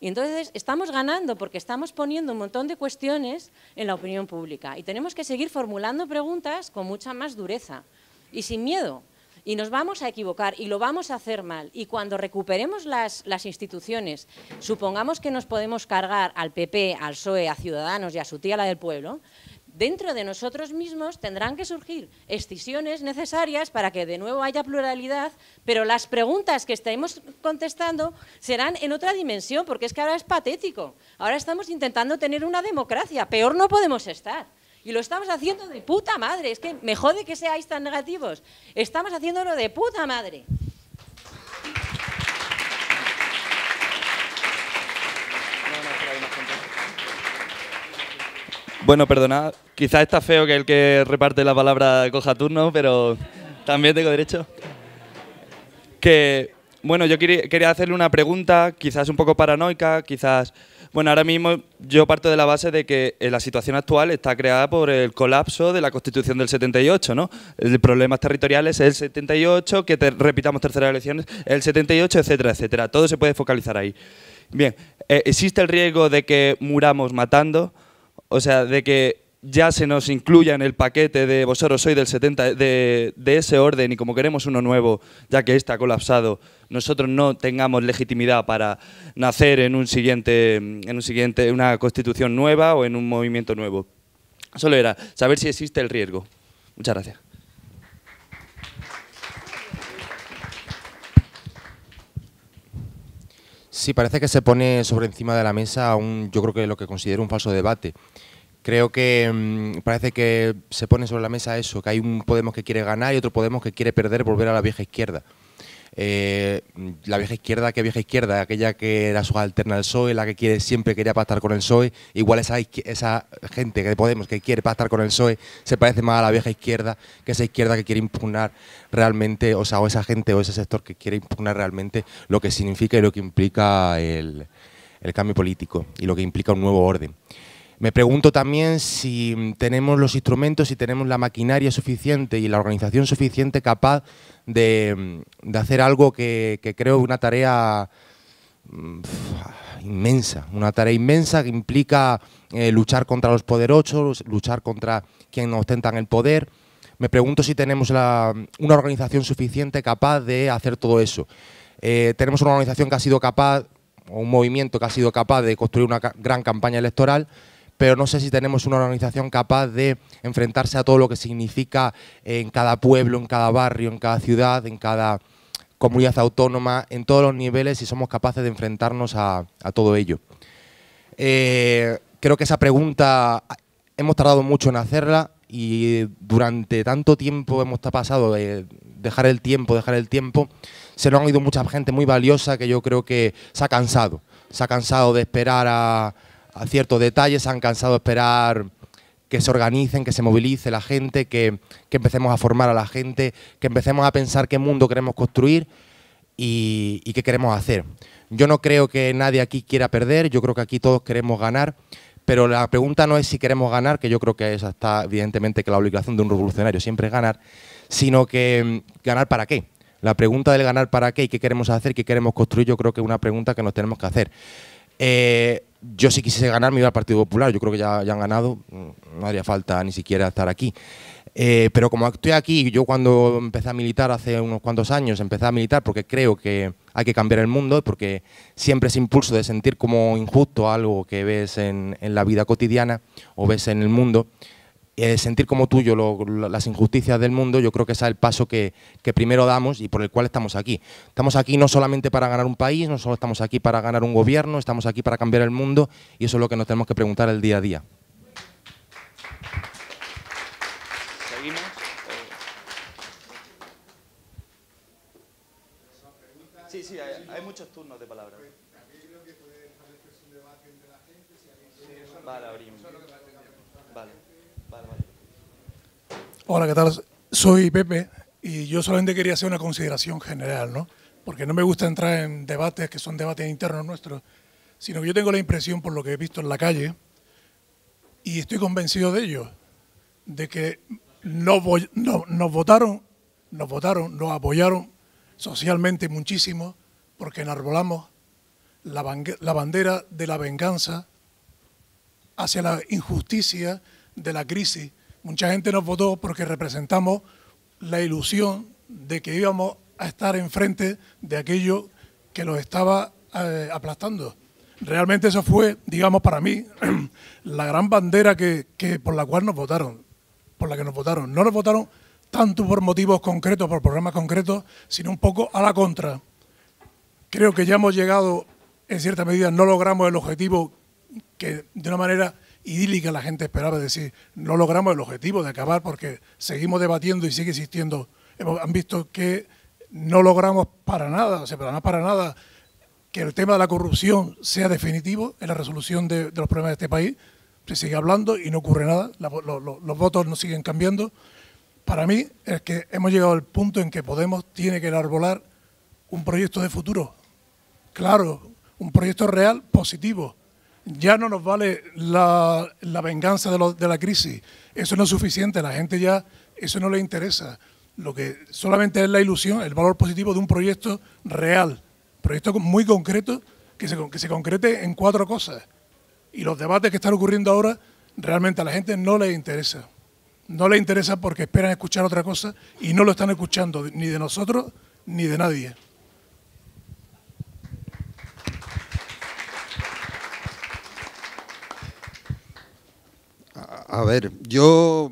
Y entonces estamos ganando porque estamos poniendo un montón de cuestiones en la opinión pública y tenemos que seguir formulando preguntas con mucha más dureza y sin miedo. Y nos vamos a equivocar y lo vamos a hacer mal. Y cuando recuperemos las, instituciones, supongamos que nos podemos cargar al PP, al PSOE, a Ciudadanos y a su tía la del pueblo, dentro de nosotros mismos tendrán que surgir excisiones necesarias para que de nuevo haya pluralidad, pero las preguntas que estemos contestando serán en otra dimensión, porque es que ahora es patético. Ahora estamos intentando tener una democracia, peor no podemos estar. Y lo estamos haciendo de puta madre, es que me jode que seáis tan negativos. Estamos haciéndolo de puta madre. Bueno, perdonad, quizás está feo que el que reparte la palabra coja turno, pero también tengo derecho. Que, bueno, yo quería hacerle una pregunta, quizás un poco paranoica, quizás... Bueno, ahora mismo yo parto de la base de que eh, la situación actual está creada por el colapso de la Constitución del 78, ¿no? El problemas territoriales es el 78, que te, repitamos terceras elecciones, el 78, etcétera, etcétera. Todo se puede focalizar ahí. Bien, eh, existe el riesgo de que muramos matando, o sea, de que ya se nos incluya en el paquete de vosotros soy del 70, de, ese orden y como queremos uno nuevo, ya que está ha colapsado, nosotros no tengamos legitimidad para nacer en un siguiente, en un siguiente, una constitución nueva o en un movimiento nuevo. Solo era saber si existe el riesgo. Muchas gracias. Sí, parece que se pone sobre encima de la mesa un, yo creo que lo que considero un falso debate. Creo que mm, parece que se pone sobre la mesa eso, que hay un Podemos que quiere ganar y otro Podemos que quiere perder, volver a la vieja izquierda. Eh, la vieja izquierda, ¿qué vieja izquierda, aquella que era su alterna al PSOE, la que quiere siempre quería pactar con el PSOE, igual esa, esa gente que Podemos que quiere pactar con el PSOE se parece más a la vieja izquierda que esa izquierda que quiere impugnar realmente, o sea, o esa gente o ese sector que quiere impugnar realmente lo que significa y lo que implica el cambio político y lo que implica un nuevo orden. Me pregunto también si tenemos los instrumentos, si tenemos la maquinaria suficiente y la organización suficiente capaz de, hacer algo que, que, creo una tarea mm, inmensa, una tarea inmensa que implica eh, luchar contra los poderosos, luchar contra quienes ostentan el poder. Me pregunto si tenemos una organización suficiente capaz de hacer todo eso. Eh, tenemos una organización que ha sido capaz, o un movimiento que ha sido capaz de construir una gran campaña electoral, pero no sé si tenemos una organización capaz de enfrentarse a todo lo que significa en cada pueblo, en cada barrio, en cada ciudad, en cada comunidad autónoma, en todos los niveles si somos capaces de enfrentarnos a, todo ello. Eh, creo que esa pregunta hemos tardado mucho en hacerla y durante tanto tiempo hemos pasado de dejar el tiempo, dejar el tiempo, se nos han ido mucha gente muy valiosa que yo creo que se ha cansado, se ha cansado de esperar a a ciertos detalles, han cansado de esperar que se organicen, que se movilice la gente, que, empecemos a formar a la gente, que empecemos a pensar qué mundo queremos construir y, qué queremos hacer. Yo no creo que nadie aquí quiera perder, yo creo que aquí todos queremos ganar, pero la pregunta no es si queremos ganar, que yo creo que esa está evidentemente que la obligación de un revolucionario siempre es ganar, sino que ganar para qué. La pregunta del ganar para qué y qué queremos hacer, qué queremos construir, yo creo que es una pregunta que nos tenemos que hacer. Eh, yo si quisiese ganar me iba al Partido Popular, yo creo que ya, han ganado, mm, no haría falta ni siquiera estar aquí. Eh, pero como estoy aquí, yo cuando empecé a militar hace unos cuantos años, empecé a militar porque creo que hay que cambiar el mundo, porque siempre ese impulso de sentir como injusto algo que ves en, en la vida cotidiana o ves en el mundo, eh, sentir como tuyo las injusticias del mundo, yo creo que es el paso que, que, primero damos y por el cual estamos aquí. Estamos aquí no solamente para ganar un país, no solo estamos aquí para ganar un gobierno, estamos aquí para cambiar el mundo y eso es lo que nos tenemos que preguntar el día a día. Hola, ¿qué tal? Soy Pepe y yo solamente quería hacer una consideración general, ¿no? Porque no me gusta entrar en debates que son debates internos nuestros, sino que yo tengo la impresión, por lo que he visto en la calle, y estoy convencido de ello, de que nos, votaron, nos votaron, nos apoyaron socialmente muchísimo porque enarbolamos la bandera de la venganza hacia la injusticia de la crisis Mucha gente nos votó porque representamos la ilusión de que íbamos a estar enfrente de aquello que los estaba eh, aplastando. Realmente eso fue, digamos, para mí, la gran bandera que, por la cual nos votaron, por la que nos votaron. No nos votaron tanto por motivos concretos, por programas concretos, sino un poco a la contra. Creo que ya hemos llegado, en cierta medida, no logramos el objetivo que de una manera idílica la gente esperaba, es decir, no logramos el objetivo de acabar porque seguimos debatiendo y sigue existiendo. Han visto que no logramos para nada, o sea, para nada, que el tema de la corrupción sea definitivo en la resolución de, los problemas de este país. Se sigue hablando y no ocurre nada, los votos no siguen cambiando. Para mí es que hemos llegado al punto en que Podemos tiene que arbolar un proyecto de futuro, claro, un proyecto real positivo, ya no nos vale la, venganza de, la crisis. Eso no es suficiente, la gente ya, eso no le interesa. Lo que solamente es la ilusión, el valor positivo de un proyecto real, proyecto muy concreto, que se, que se concrete en cuatro cosas. Y los debates que están ocurriendo ahora, realmente a la gente no le interesa. No le interesa porque esperan escuchar otra cosa y no lo están escuchando ni de nosotros ni de nadie. A ver, yo,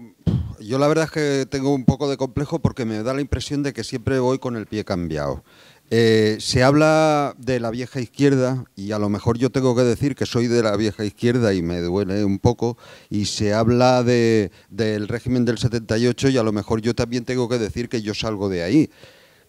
yo la verdad es que tengo un poco de complejo porque me da la impresión de que siempre voy con el pie cambiado. Eh, se habla de la vieja izquierda y a lo mejor yo tengo que decir que soy de la vieja izquierda y me duele un poco y se habla de, del régimen del 78 y a lo mejor yo también tengo que decir que yo salgo de ahí.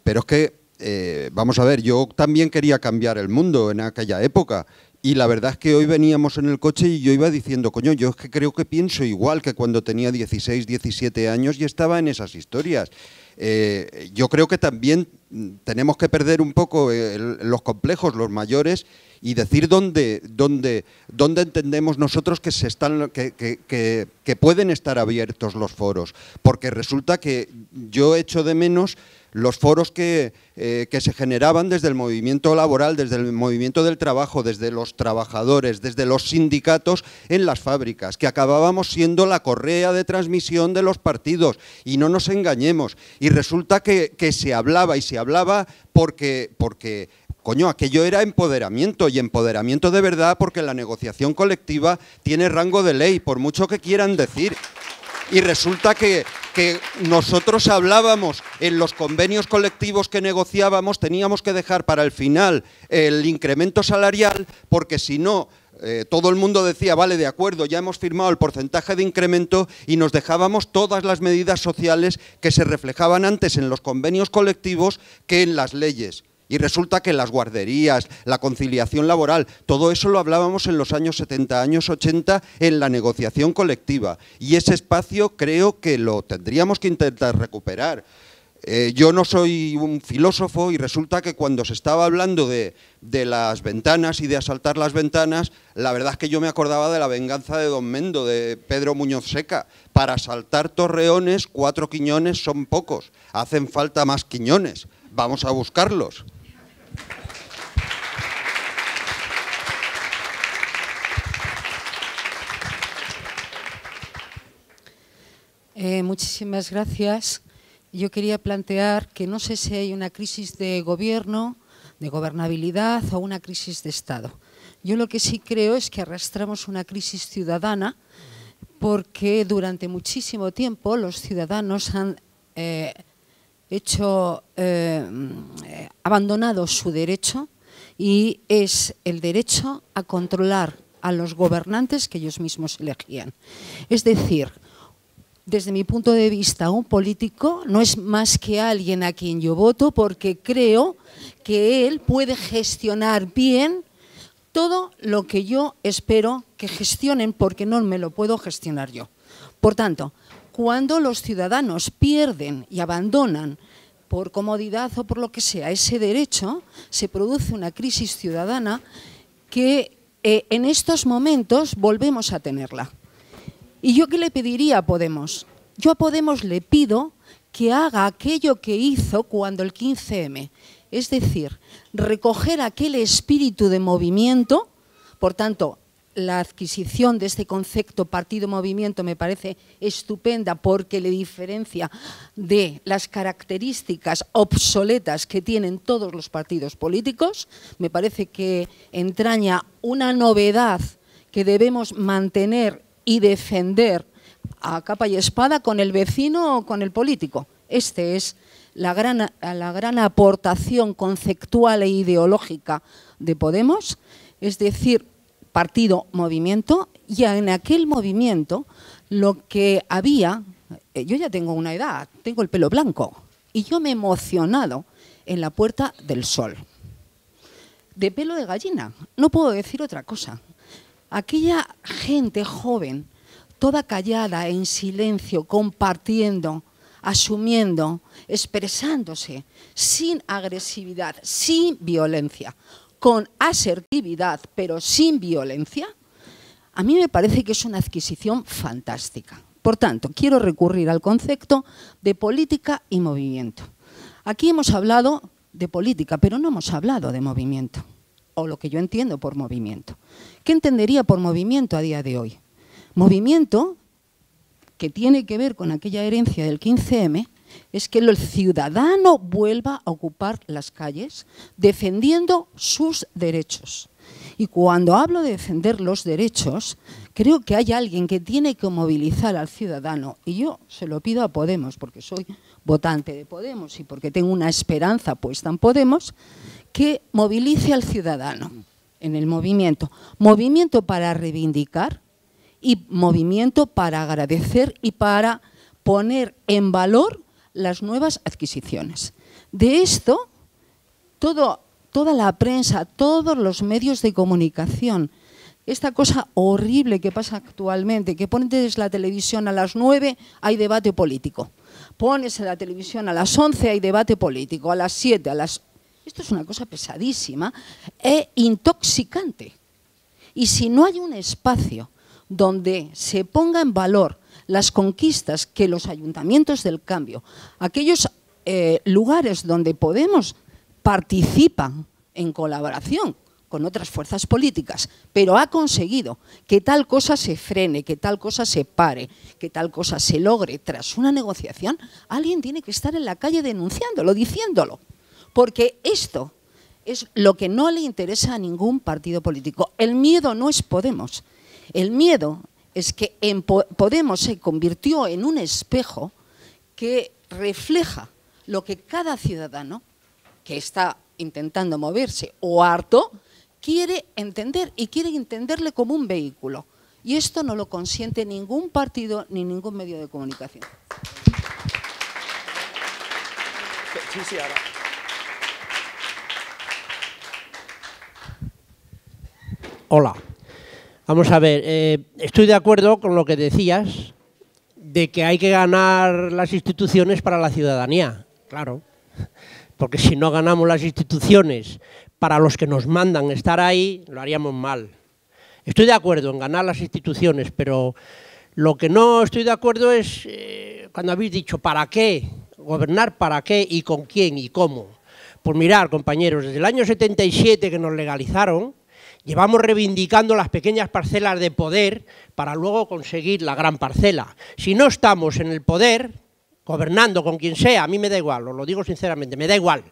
Pero es que, eh, vamos a ver, yo también quería cambiar el mundo en aquella época y la verdad es que hoy veníamos en el coche y yo iba diciendo, coño, yo es que creo que pienso igual que cuando tenía 16, 17 años y estaba en esas historias. Eh, yo creo que también mm, tenemos que perder un poco eh, los complejos, los mayores, y decir dónde, dónde, dónde entendemos nosotros que, se están, que, que, que pueden estar abiertos los foros. Porque resulta que yo echo de menos los foros eh, que, se generaban desde el movimiento laboral, desde el movimiento del trabajo, desde los trabajadores, desde los sindicatos en las fábricas, que acabábamos siendo la correa de transmisión de los partidos y no nos engañemos. Y resulta que, se hablaba y se hablaba porque... porque Coño, aquello era empoderamiento y empoderamiento de verdad porque la negociación colectiva tiene rango de ley, por mucho que quieran decir. Y resulta que, que nosotros hablábamos en los convenios colectivos que negociábamos, teníamos que dejar para el final el incremento salarial, porque si no, eh, todo el mundo decía, vale, de acuerdo, ya hemos firmado el porcentaje de incremento y nos dejábamos todas las medidas sociales que se reflejaban antes en los convenios colectivos que en las leyes. Y resulta que las guarderías, la conciliación laboral, todo eso lo hablábamos en los años 70, años 80, en la negociación colectiva. Y ese espacio creo que lo tendríamos que intentar recuperar. Eh, yo no soy un filósofo y resulta que cuando se estaba hablando de, de, las ventanas y de asaltar las ventanas, la verdad es que yo me acordaba de la venganza de Don Mendo, de Pedro Muñoz Seca. Para asaltar torreones, cuatro quiñones son pocos, hacen falta más quiñones, vamos a buscarlos. Eh, muchísimas gracias. Yo quería plantear que no sé si hay una crisis de gobierno, de gobernabilidad o una crisis de Estado. Yo lo que sí creo es que arrastramos una crisis ciudadana porque durante muchísimo tiempo los ciudadanos han eh, hecho, eh, abandonado su derecho y es el derecho a controlar a los gobernantes que ellos mismos elegían. Es decir, desde mi punto de vista, un político no es más que alguien a quien yo voto porque creo que él puede gestionar bien todo lo que yo espero que gestionen porque no me lo puedo gestionar yo. Por tanto, cuando los ciudadanos pierden y abandonan por comodidad o por lo que sea ese derecho, se produce una crisis ciudadana que eh, en estos momentos volvemos a tenerla. ¿Y yo qué le pediría a Podemos? Yo a Podemos le pido que haga aquello que hizo cuando el 15M, es decir, recoger aquel espíritu de movimiento, por tanto, la adquisición de este concepto partido-movimiento me parece estupenda porque le diferencia de las características obsoletas que tienen todos los partidos políticos. Me parece que entraña una novedad que debemos mantener y defender a capa y espada con el vecino o con el político. Este es la gran, la gran aportación conceptual e ideológica de Podemos, es decir, partido, movimiento, y en aquel movimiento lo que había, eh, yo ya tengo una edad, tengo el pelo blanco, y yo me he emocionado en la Puerta del Sol. De pelo de gallina, no puedo decir otra cosa aquella gente joven, toda callada, en silencio, compartiendo, asumiendo, expresándose, sin agresividad, sin violencia, con asertividad, pero sin violencia, a mí me parece que es una adquisición fantástica. Por tanto, quiero recurrir al concepto de política y movimiento. Aquí hemos hablado de política, pero no hemos hablado de movimiento o lo que yo entiendo por movimiento. ¿Qué entendería por movimiento a día de hoy? Movimiento que tiene que ver con aquella herencia del 15M es que el ciudadano vuelva a ocupar las calles defendiendo sus derechos. Y cuando hablo de defender los derechos, creo que hay alguien que tiene que movilizar al ciudadano. Y yo se lo pido a Podemos, porque soy votante de Podemos y porque tengo una esperanza puesta en Podemos, que movilice al ciudadano en el movimiento. Movimiento para reivindicar y movimiento para agradecer y para poner en valor las nuevas adquisiciones. De esto, toda la prensa, todos los medios de comunicación, esta cosa horrible que pasa actualmente, que pones la televisión a las 9, hay debate político. Pones la televisión a las 11, hay debate político. A las 7, a las esto es una cosa pesadísima, e intoxicante. Y si no hay un espacio donde se ponga en valor las conquistas que los ayuntamientos del cambio, aquellos eh, lugares donde Podemos participan en colaboración con otras fuerzas políticas, pero ha conseguido que tal cosa se frene, que tal cosa se pare, que tal cosa se logre tras una negociación, alguien tiene que estar en la calle denunciándolo, diciéndolo porque esto es lo que no le interesa a ningún partido político. El miedo no es Podemos. El miedo es que Podemos se convirtió en un espejo que refleja lo que cada ciudadano que está intentando moverse o harto quiere entender y quiere entenderle como un vehículo. Y esto no lo consiente ningún partido ni ningún medio de comunicación. Hola. Vamos a ver, eh, estoy de acuerdo con lo que decías de que hay que ganar las instituciones para la ciudadanía, claro, porque si no ganamos las instituciones para los que nos mandan estar ahí, lo haríamos mal. Estoy de acuerdo en ganar las instituciones, pero lo que no estoy de acuerdo es eh, cuando habéis dicho para qué, gobernar para qué y con quién y cómo. Pues mirar, compañeros, desde el año 77 que nos legalizaron, Llevamos reivindicando las pequeñas parcelas de poder para luego conseguir la gran parcela. Si no estamos en el poder, gobernando con quien sea, a mí me da igual, os lo digo sinceramente, me da igual.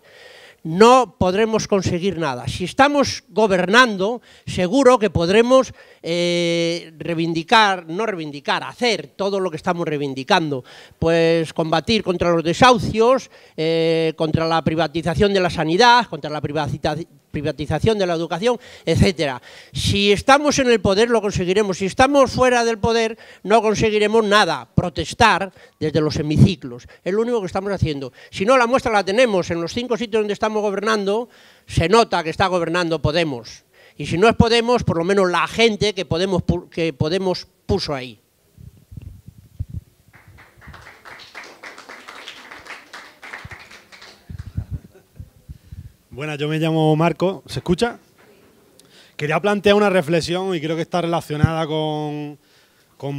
No podremos conseguir nada. Si estamos gobernando, seguro que podremos eh, reivindicar, no reivindicar, hacer todo lo que estamos reivindicando. Pues combatir contra los desahucios, eh, contra la privatización de la sanidad, contra la privatización privatización de la educación, etcétera. Si estamos en el poder lo conseguiremos, si estamos fuera del poder no conseguiremos nada, protestar desde los hemiciclos, es lo único que estamos haciendo. Si no, la muestra la tenemos en los cinco sitios donde estamos gobernando, se nota que está gobernando Podemos. Y si no es Podemos, por lo menos la gente que Podemos, que Podemos puso ahí. Bueno, yo me llamo Marco. ¿Se escucha? Quería plantear una reflexión y creo que está relacionada con,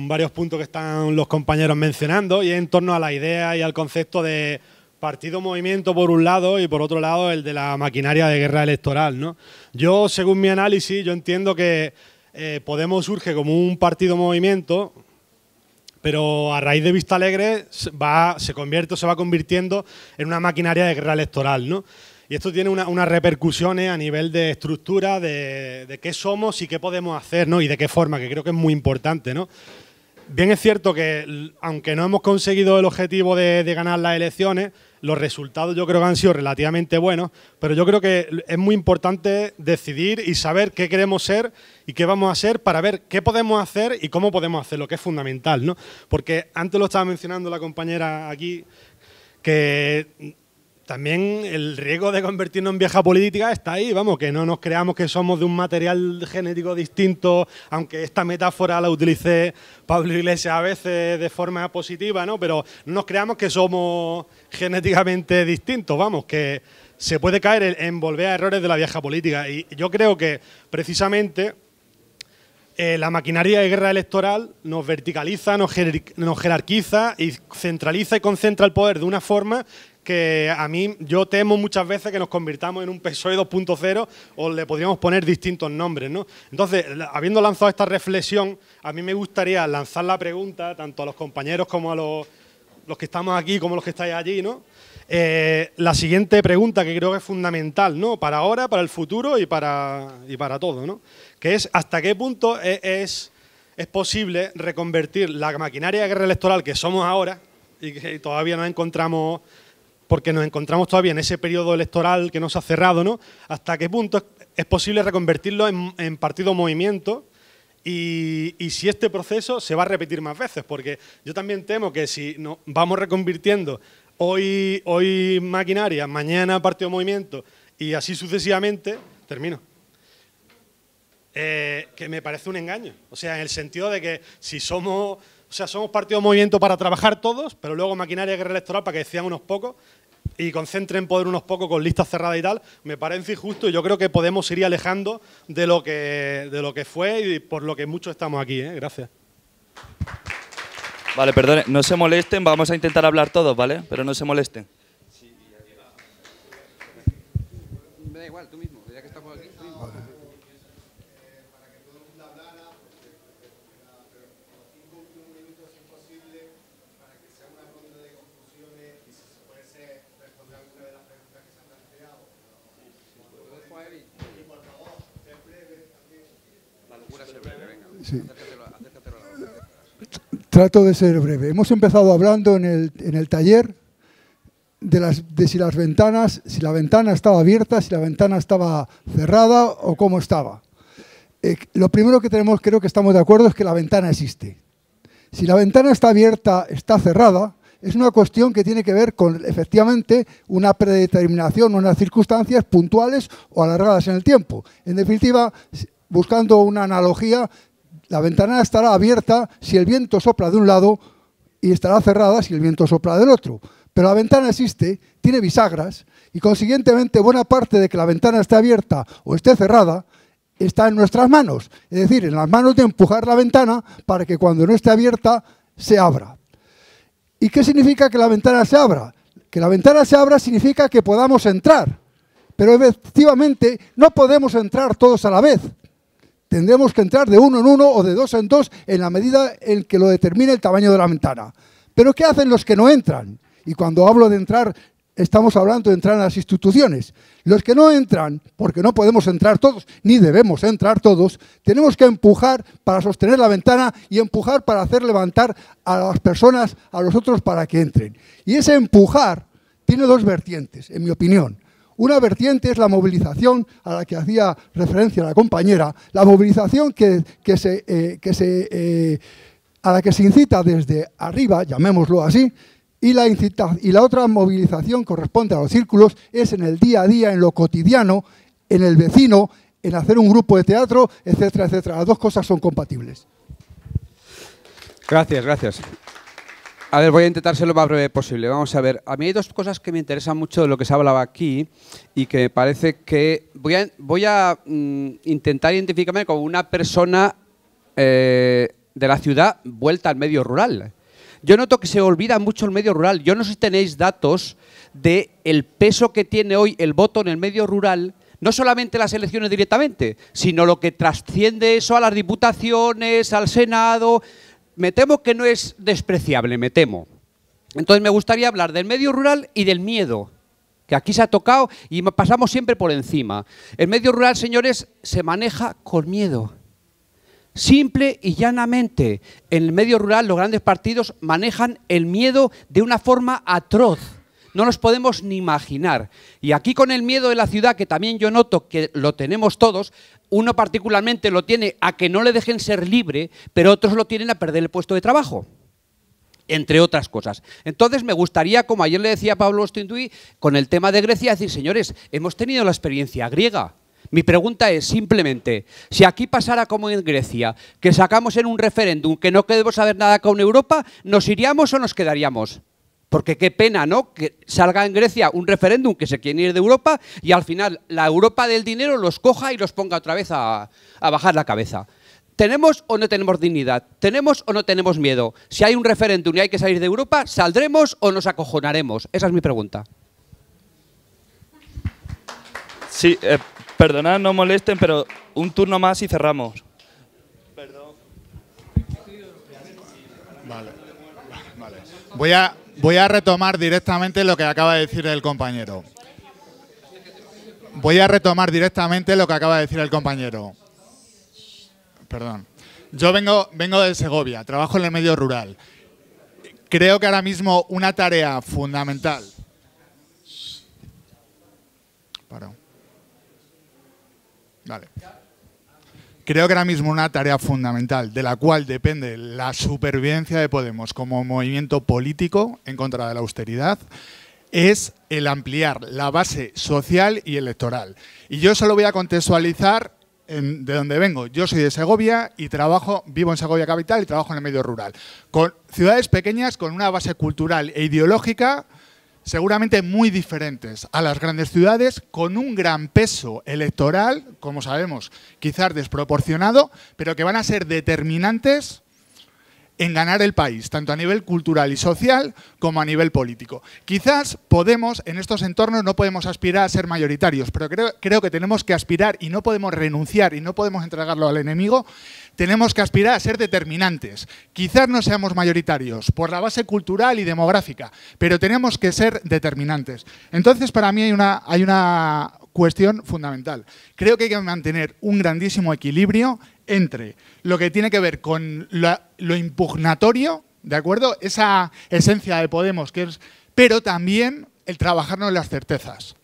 varios puntos que están los compañeros mencionando y es en torno a la idea y al concepto de partido movimiento por un lado y por otro lado el de la maquinaria de guerra electoral. ¿no? Yo, según mi análisis, yo entiendo que eh, Podemos surge como un partido movimiento, pero a raíz de Vista Alegre va, se convierte se va convirtiendo en una maquinaria de guerra electoral. ¿no? Y esto tiene unas repercusiones a nivel de estructura, de, qué somos y qué podemos hacer, ¿no? Y de qué forma, que creo que es muy importante, ¿no? Bien es cierto que, aunque no hemos conseguido el objetivo de, ganar las elecciones, los resultados yo creo que han sido relativamente buenos, pero yo creo que es muy importante decidir y saber qué queremos ser y qué vamos a hacer para ver qué podemos hacer y cómo podemos hacerlo, que es fundamental, Porque antes lo estaba mencionando la compañera aquí, que también el riesgo de convertirnos en vieja política está ahí, vamos, que no nos creamos que somos de un material genético distinto, aunque esta metáfora la utilice Pablo Iglesias a veces de forma positiva, ¿no? Pero no nos creamos que somos genéticamente distintos, vamos, que se puede caer en volver a errores de la vieja política. Y yo creo que precisamente eh, la maquinaria de guerra electoral nos verticaliza, nos, jerarquiza y centraliza y concentra el poder de una forma que a mí yo temo muchas veces que nos convirtamos en un PSOE 2.0 o le podríamos poner distintos nombres, ¿no? Entonces, habiendo lanzado esta reflexión, a mí me gustaría lanzar la pregunta tanto a los compañeros como a los, que estamos aquí como los que estáis allí, ¿no? Eh, la siguiente pregunta que creo que es fundamental, ¿no? Para ahora, para el futuro y para, y para todo, ¿no? Que es hasta qué punto es, es, es posible reconvertir la maquinaria de guerra electoral que somos ahora y que todavía no encontramos porque nos encontramos todavía en ese periodo electoral que nos ha cerrado, ¿no? ¿Hasta qué punto es posible reconvertirlo en, partido movimiento? Y, si este proceso se va a repetir más veces, porque yo también temo que si nos vamos reconvirtiendo hoy, maquinaria, mañana partido movimiento y así sucesivamente, termino. Eh, que me parece un engaño. O sea, en el sentido de que si somos, o sea, somos partido movimiento para trabajar todos, pero luego maquinaria guerra electoral para que decían unos pocos, y concentren poder unos pocos con listas cerradas y tal, me parece injusto y yo creo que Podemos ir alejando de lo que, lo que fue y por lo que mucho estamos aquí. ¿eh? Gracias. Vale, perdone, no se molesten, vamos a intentar hablar todos, ¿vale? Pero no se molesten. Trato de ser breve. Hemos empezado hablando en el, taller de, las, de si las ventanas, si la ventana estaba abierta, si la ventana estaba cerrada o cómo estaba. Eh, lo primero que tenemos, creo que estamos de acuerdo, es que la ventana existe. Si la ventana está abierta, está cerrada, es una cuestión que tiene que ver con, efectivamente, una predeterminación, unas circunstancias puntuales o alargadas en el tiempo. En definitiva, buscando una analogía, la ventana estará abierta si el viento sopla de un lado y estará cerrada si el viento sopla del otro. Pero la ventana existe, tiene bisagras y consiguientemente buena parte de que la ventana esté abierta o esté cerrada está en nuestras manos. Es decir, en las manos de empujar la ventana para que cuando no esté abierta se abra. ¿Y qué significa que la ventana se abra? Que la ventana se abra significa que podamos entrar. Pero efectivamente no podemos entrar todos a la vez. Tendremos que entrar de uno en uno o de dos en dos en la medida en que lo determine el tamaño de la ventana. Pero ¿qué hacen los que no entran? Y cuando hablo de entrar, estamos hablando de entrar en las instituciones. Los que no entran, porque no podemos entrar todos, ni debemos entrar todos, tenemos que empujar para sostener la ventana y empujar para hacer levantar a las personas, a los otros, para que entren. Y ese empujar tiene dos vertientes, en mi opinión. Una vertiente es la movilización a la que hacía referencia la compañera, la movilización que, se, eh, eh, a la que se incita desde arriba, llamémoslo así, y la, incita, y la otra movilización corresponde a los círculos, es en el día a día, en lo cotidiano, en el vecino, en hacer un grupo de teatro, etcétera, etcétera. Las dos cosas son compatibles. Gracias, gracias. A ver, voy a intentar ser lo más breve posible. Vamos a ver, a mí hay dos cosas que me interesan mucho de lo que se hablaba aquí y que me parece que voy a, voy a mm, intentar identificarme como una persona eh, de la ciudad vuelta al medio rural. Yo noto que se olvida mucho el medio rural. Yo no sé si tenéis datos de el peso que tiene hoy el voto en el medio rural no solamente las elecciones directamente, sino lo que trasciende eso a las diputaciones, al Senado me temo que no es despreciable, me temo. Entonces me gustaría hablar del medio rural y del miedo, que aquí se ha tocado y pasamos siempre por encima. El medio rural, señores, se maneja con miedo. Simple y llanamente, en el medio rural los grandes partidos manejan el miedo de una forma atroz. No nos podemos ni imaginar. Y aquí con el miedo de la ciudad, que también yo noto que lo tenemos todos, uno particularmente lo tiene a que no le dejen ser libre, pero otros lo tienen a perder el puesto de trabajo entre otras cosas. Entonces me gustaría, como ayer le decía Pablo Stinduy, con el tema de Grecia, decir, señores, hemos tenido la experiencia griega. Mi pregunta es simplemente, si aquí pasara como en Grecia, que sacamos en un referéndum que no queremos saber nada con Europa, ¿nos iríamos o nos quedaríamos? Porque qué pena, ¿no? Que salga en Grecia un referéndum que se quiere ir de Europa y al final la Europa del dinero los coja y los ponga otra vez a, bajar la cabeza. ¿Tenemos o no tenemos dignidad? ¿Tenemos o no tenemos miedo? Si hay un referéndum y hay que salir de Europa, ¿saldremos o nos acojonaremos? Esa es mi pregunta. Sí, eh, perdonad, no molesten, pero un turno más y cerramos. Perdón. Vale. Voy a, voy a retomar directamente lo que acaba de decir el compañero. Voy a retomar directamente lo que acaba de decir el compañero. Perdón. Yo vengo, vengo de Segovia, trabajo en el medio rural. Creo que ahora mismo una tarea fundamental. Vale. Creo que ahora mismo una tarea fundamental de la cual depende la supervivencia de Podemos como movimiento político en contra de la austeridad es el ampliar la base social y electoral. Y yo solo voy a contextualizar de donde vengo. Yo soy de Segovia y trabajo, vivo en Segovia capital y trabajo en el medio rural. Con ciudades pequeñas con una base cultural e ideológica seguramente muy diferentes a las grandes ciudades, con un gran peso electoral, como sabemos, quizás desproporcionado, pero que van a ser determinantes en ganar el país, tanto a nivel cultural y social como a nivel político. Quizás podemos, en estos entornos no podemos aspirar a ser mayoritarios, pero creo, que tenemos que aspirar y no podemos renunciar y no podemos entregarlo al enemigo, tenemos que aspirar a ser determinantes. Quizás no seamos mayoritarios por la base cultural y demográfica, pero tenemos que ser determinantes. Entonces, para mí hay una, hay una cuestión fundamental. Creo que hay que mantener un grandísimo equilibrio entre lo que tiene que ver con lo, impugnatorio, ¿de acuerdo? Esa esencia de Podemos, que es, pero también el trabajarnos las certezas,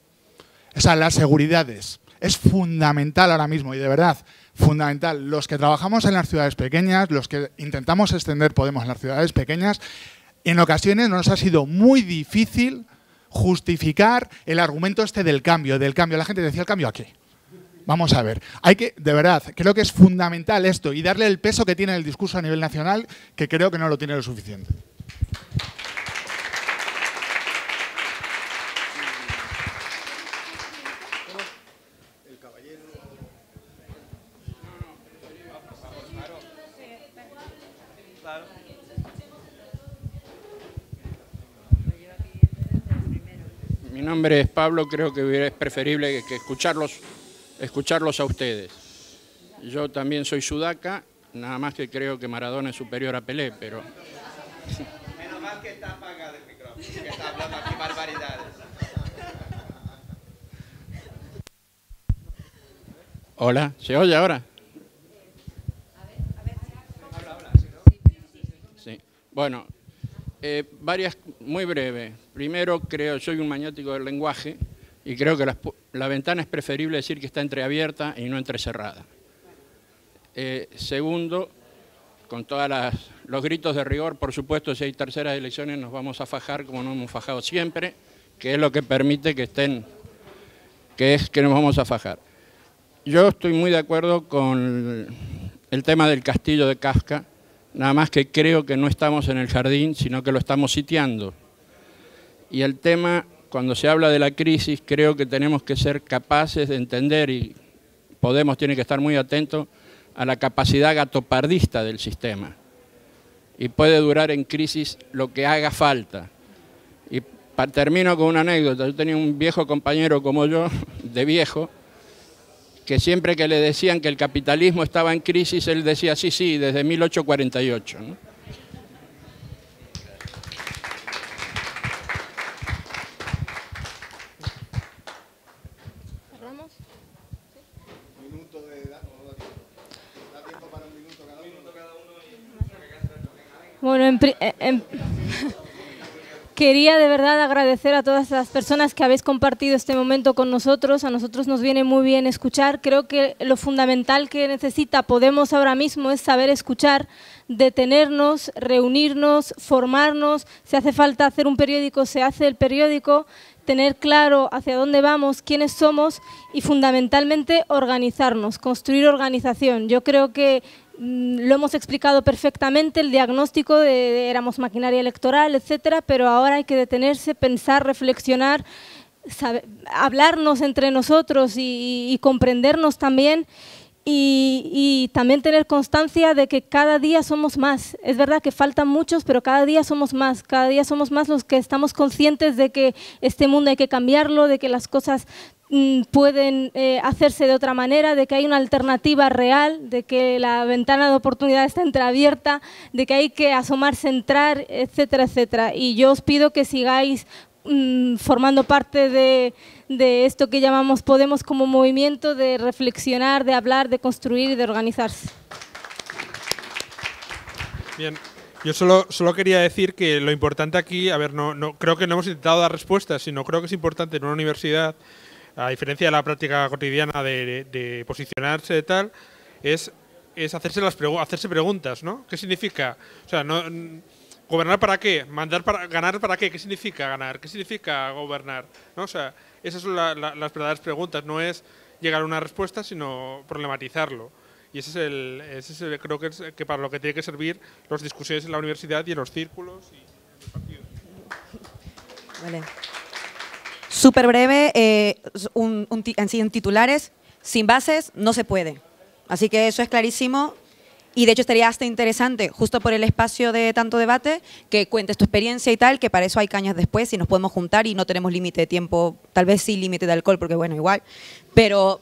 o sea, las seguridades. Es fundamental ahora mismo y de verdad, fundamental. Los que trabajamos en las ciudades pequeñas, los que intentamos extender Podemos en las ciudades pequeñas, en ocasiones nos ha sido muy difícil justificar el argumento este del cambio, del cambio. La gente decía, ¿el cambio a qué? Vamos a ver, hay que, de verdad, creo que es fundamental esto y darle el peso que tiene el discurso a nivel nacional, que creo que no lo tiene lo suficiente. es Pablo, creo que es preferible que escucharlos, escucharlos a ustedes. Yo también soy sudaca, nada más que creo que Maradona es superior a Pelé, pero... Menos mal que está apagado el micrófono, que está hablando aquí barbaridades. Hola, ¿se oye ahora? Sí. Bueno, eh, varias, muy breve, Primero, creo, soy un maniático del lenguaje y creo que la, ventana es preferible decir que está entreabierta y no entrecerrada. Eh, segundo, con todos los gritos de rigor, por supuesto, si hay terceras elecciones nos vamos a fajar como no hemos fajado siempre, que es lo que permite que estén, que es que nos vamos a fajar. Yo estoy muy de acuerdo con el tema del castillo de Casca, nada más que creo que no estamos en el jardín, sino que lo estamos sitiando. Y el tema, cuando se habla de la crisis, creo que tenemos que ser capaces de entender y Podemos tiene que estar muy atento a la capacidad gatopardista del sistema. Y puede durar en crisis lo que haga falta. Y termino con una anécdota. Yo tenía un viejo compañero como yo, de viejo, que siempre que le decían que el capitalismo estaba en crisis, él decía, sí, sí, desde 1848. ¿no? Bueno, eh, quería de verdad agradecer a todas las personas que habéis compartido este momento con nosotros. A nosotros nos viene muy bien escuchar. Creo que lo fundamental que necesita Podemos ahora mismo es saber escuchar, detenernos, reunirnos, formarnos. Si hace falta hacer un periódico, se hace el periódico tener claro hacia dónde vamos, quiénes somos y fundamentalmente organizarnos, construir organización. Yo creo que Mm, lo hemos explicado perfectamente, el diagnóstico de, éramos maquinaria electoral, etcétera, pero ahora hay que detenerse, pensar, reflexionar, hablarnos entre nosotros y comprendernos también y, también tener constancia de que cada día somos más. Es verdad que faltan muchos, pero cada día somos más. Cada día somos más los que estamos conscientes de que este mundo hay que cambiarlo, de que las cosas mm, pueden eh, hacerse de otra manera, de que hay una alternativa real, de que la ventana de oportunidad está entreabierta, de que hay que asomarse, entrar, etcétera, etcétera. Y yo os pido que sigáis Mm, formando parte de, esto que llamamos Podemos como movimiento de reflexionar, de hablar, de construir y de organizarse. Bien, yo solo, solo quería decir que lo importante aquí, a ver, no, no, creo que no hemos intentado dar respuestas, sino creo que es importante en una universidad, a diferencia de la práctica cotidiana de, posicionarse y tal, es, hacerse, las hacerse preguntas, ¿no? ¿Qué significa? O sea, no ¿Gobernar para qué? ¿Mandar para, ¿Ganar para qué? ¿Qué significa ganar? ¿Qué significa gobernar? ¿No? O sea, esas son las verdaderas preguntas. No es llegar a una respuesta, sino problematizarlo. Y ese es el, es creo que, es que para lo que tiene que servir las discusiones en la universidad y en los círculos y en los partidos. Súper breve, eh, en titulares, sin bases no se puede. Así que eso es clarísimo. Y de hecho estaría hasta interesante, justo por el espacio de tanto debate, que cuentes tu experiencia y tal, que para eso hay cañas después y nos podemos juntar y no tenemos límite de tiempo, tal vez sí límite de alcohol, porque bueno, igual, pero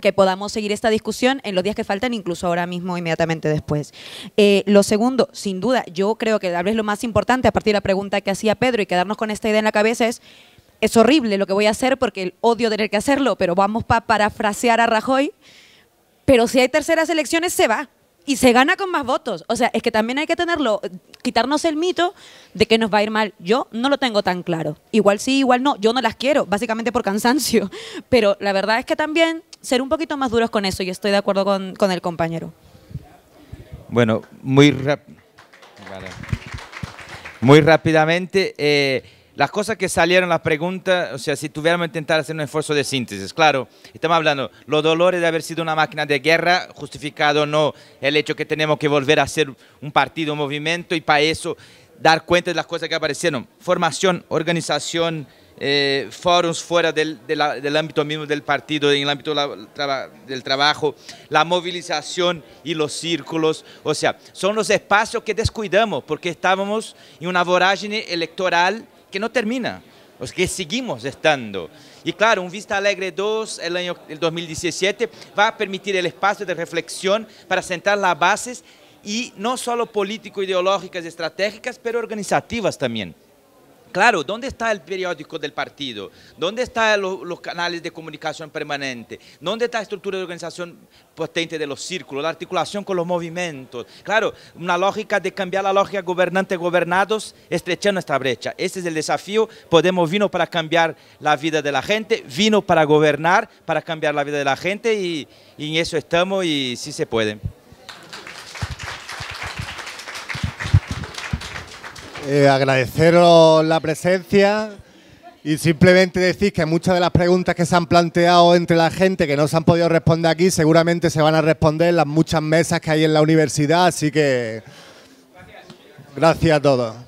que, podamos seguir esta discusión en los días que faltan, incluso ahora mismo, inmediatamente después. Eh, lo segundo, sin duda, yo creo que tal vez lo más importante, a partir de la pregunta que hacía Pedro y quedarnos con esta idea en la cabeza es, es horrible lo que voy a hacer porque odio tener que hacerlo, pero vamos para parafrasear a Rajoy, pero si hay terceras elecciones se va y se gana con más votos. O sea, es que también hay que tenerlo, quitarnos el mito de que nos va a ir mal. Yo no lo tengo tan claro. Igual sí, igual no. Yo no las quiero, básicamente por cansancio. Pero la verdad es que también ser un poquito más duros con eso y estoy de acuerdo con, el compañero. Bueno, muy, muy rápidamente. Eh, las cosas que salieron, las preguntas, o sea, si tuviéramos que intentar hacer un esfuerzo de síntesis, claro, estamos hablando, los dolores de haber sido una máquina de guerra, justificado o no, el hecho que tenemos que volver a ser un partido, un movimiento, y para eso dar cuenta de las cosas que aparecieron, formación, organización, eh, foros fuera del, ámbito mismo del partido, en el ámbito del trabajo, la movilización y los círculos. O sea, son los espacios que descuidamos porque estábamos en una vorágine electoral que no termina, los que seguimos estando. Y claro, un Vista Alegre 2, el año 2017, va a permitir el espacio de reflexión para sentar las bases y no solo político-ideológicas y estratégicas, pero organizativas también. Claro, ¿dónde está el periódico del partido? ¿Dónde están los, canales de comunicación permanente? ¿Dónde está la estructura de organización potente de los círculos, la articulación con los movimientos? Claro, una lógica de cambiar la lógica gobernante-gobernados, estrechando esta brecha. Ese es el desafío. Podemos vino para cambiar la vida de la gente, vino para gobernar, para cambiar la vida de la gente y, y en eso estamos y sí se puede. Eh, agradeceros la presencia y simplemente decir que muchas de las preguntas que se han planteado entre la gente que no se han podido responder aquí seguramente se van a responder en las muchas mesas que hay en la universidad, así que gracias a todos.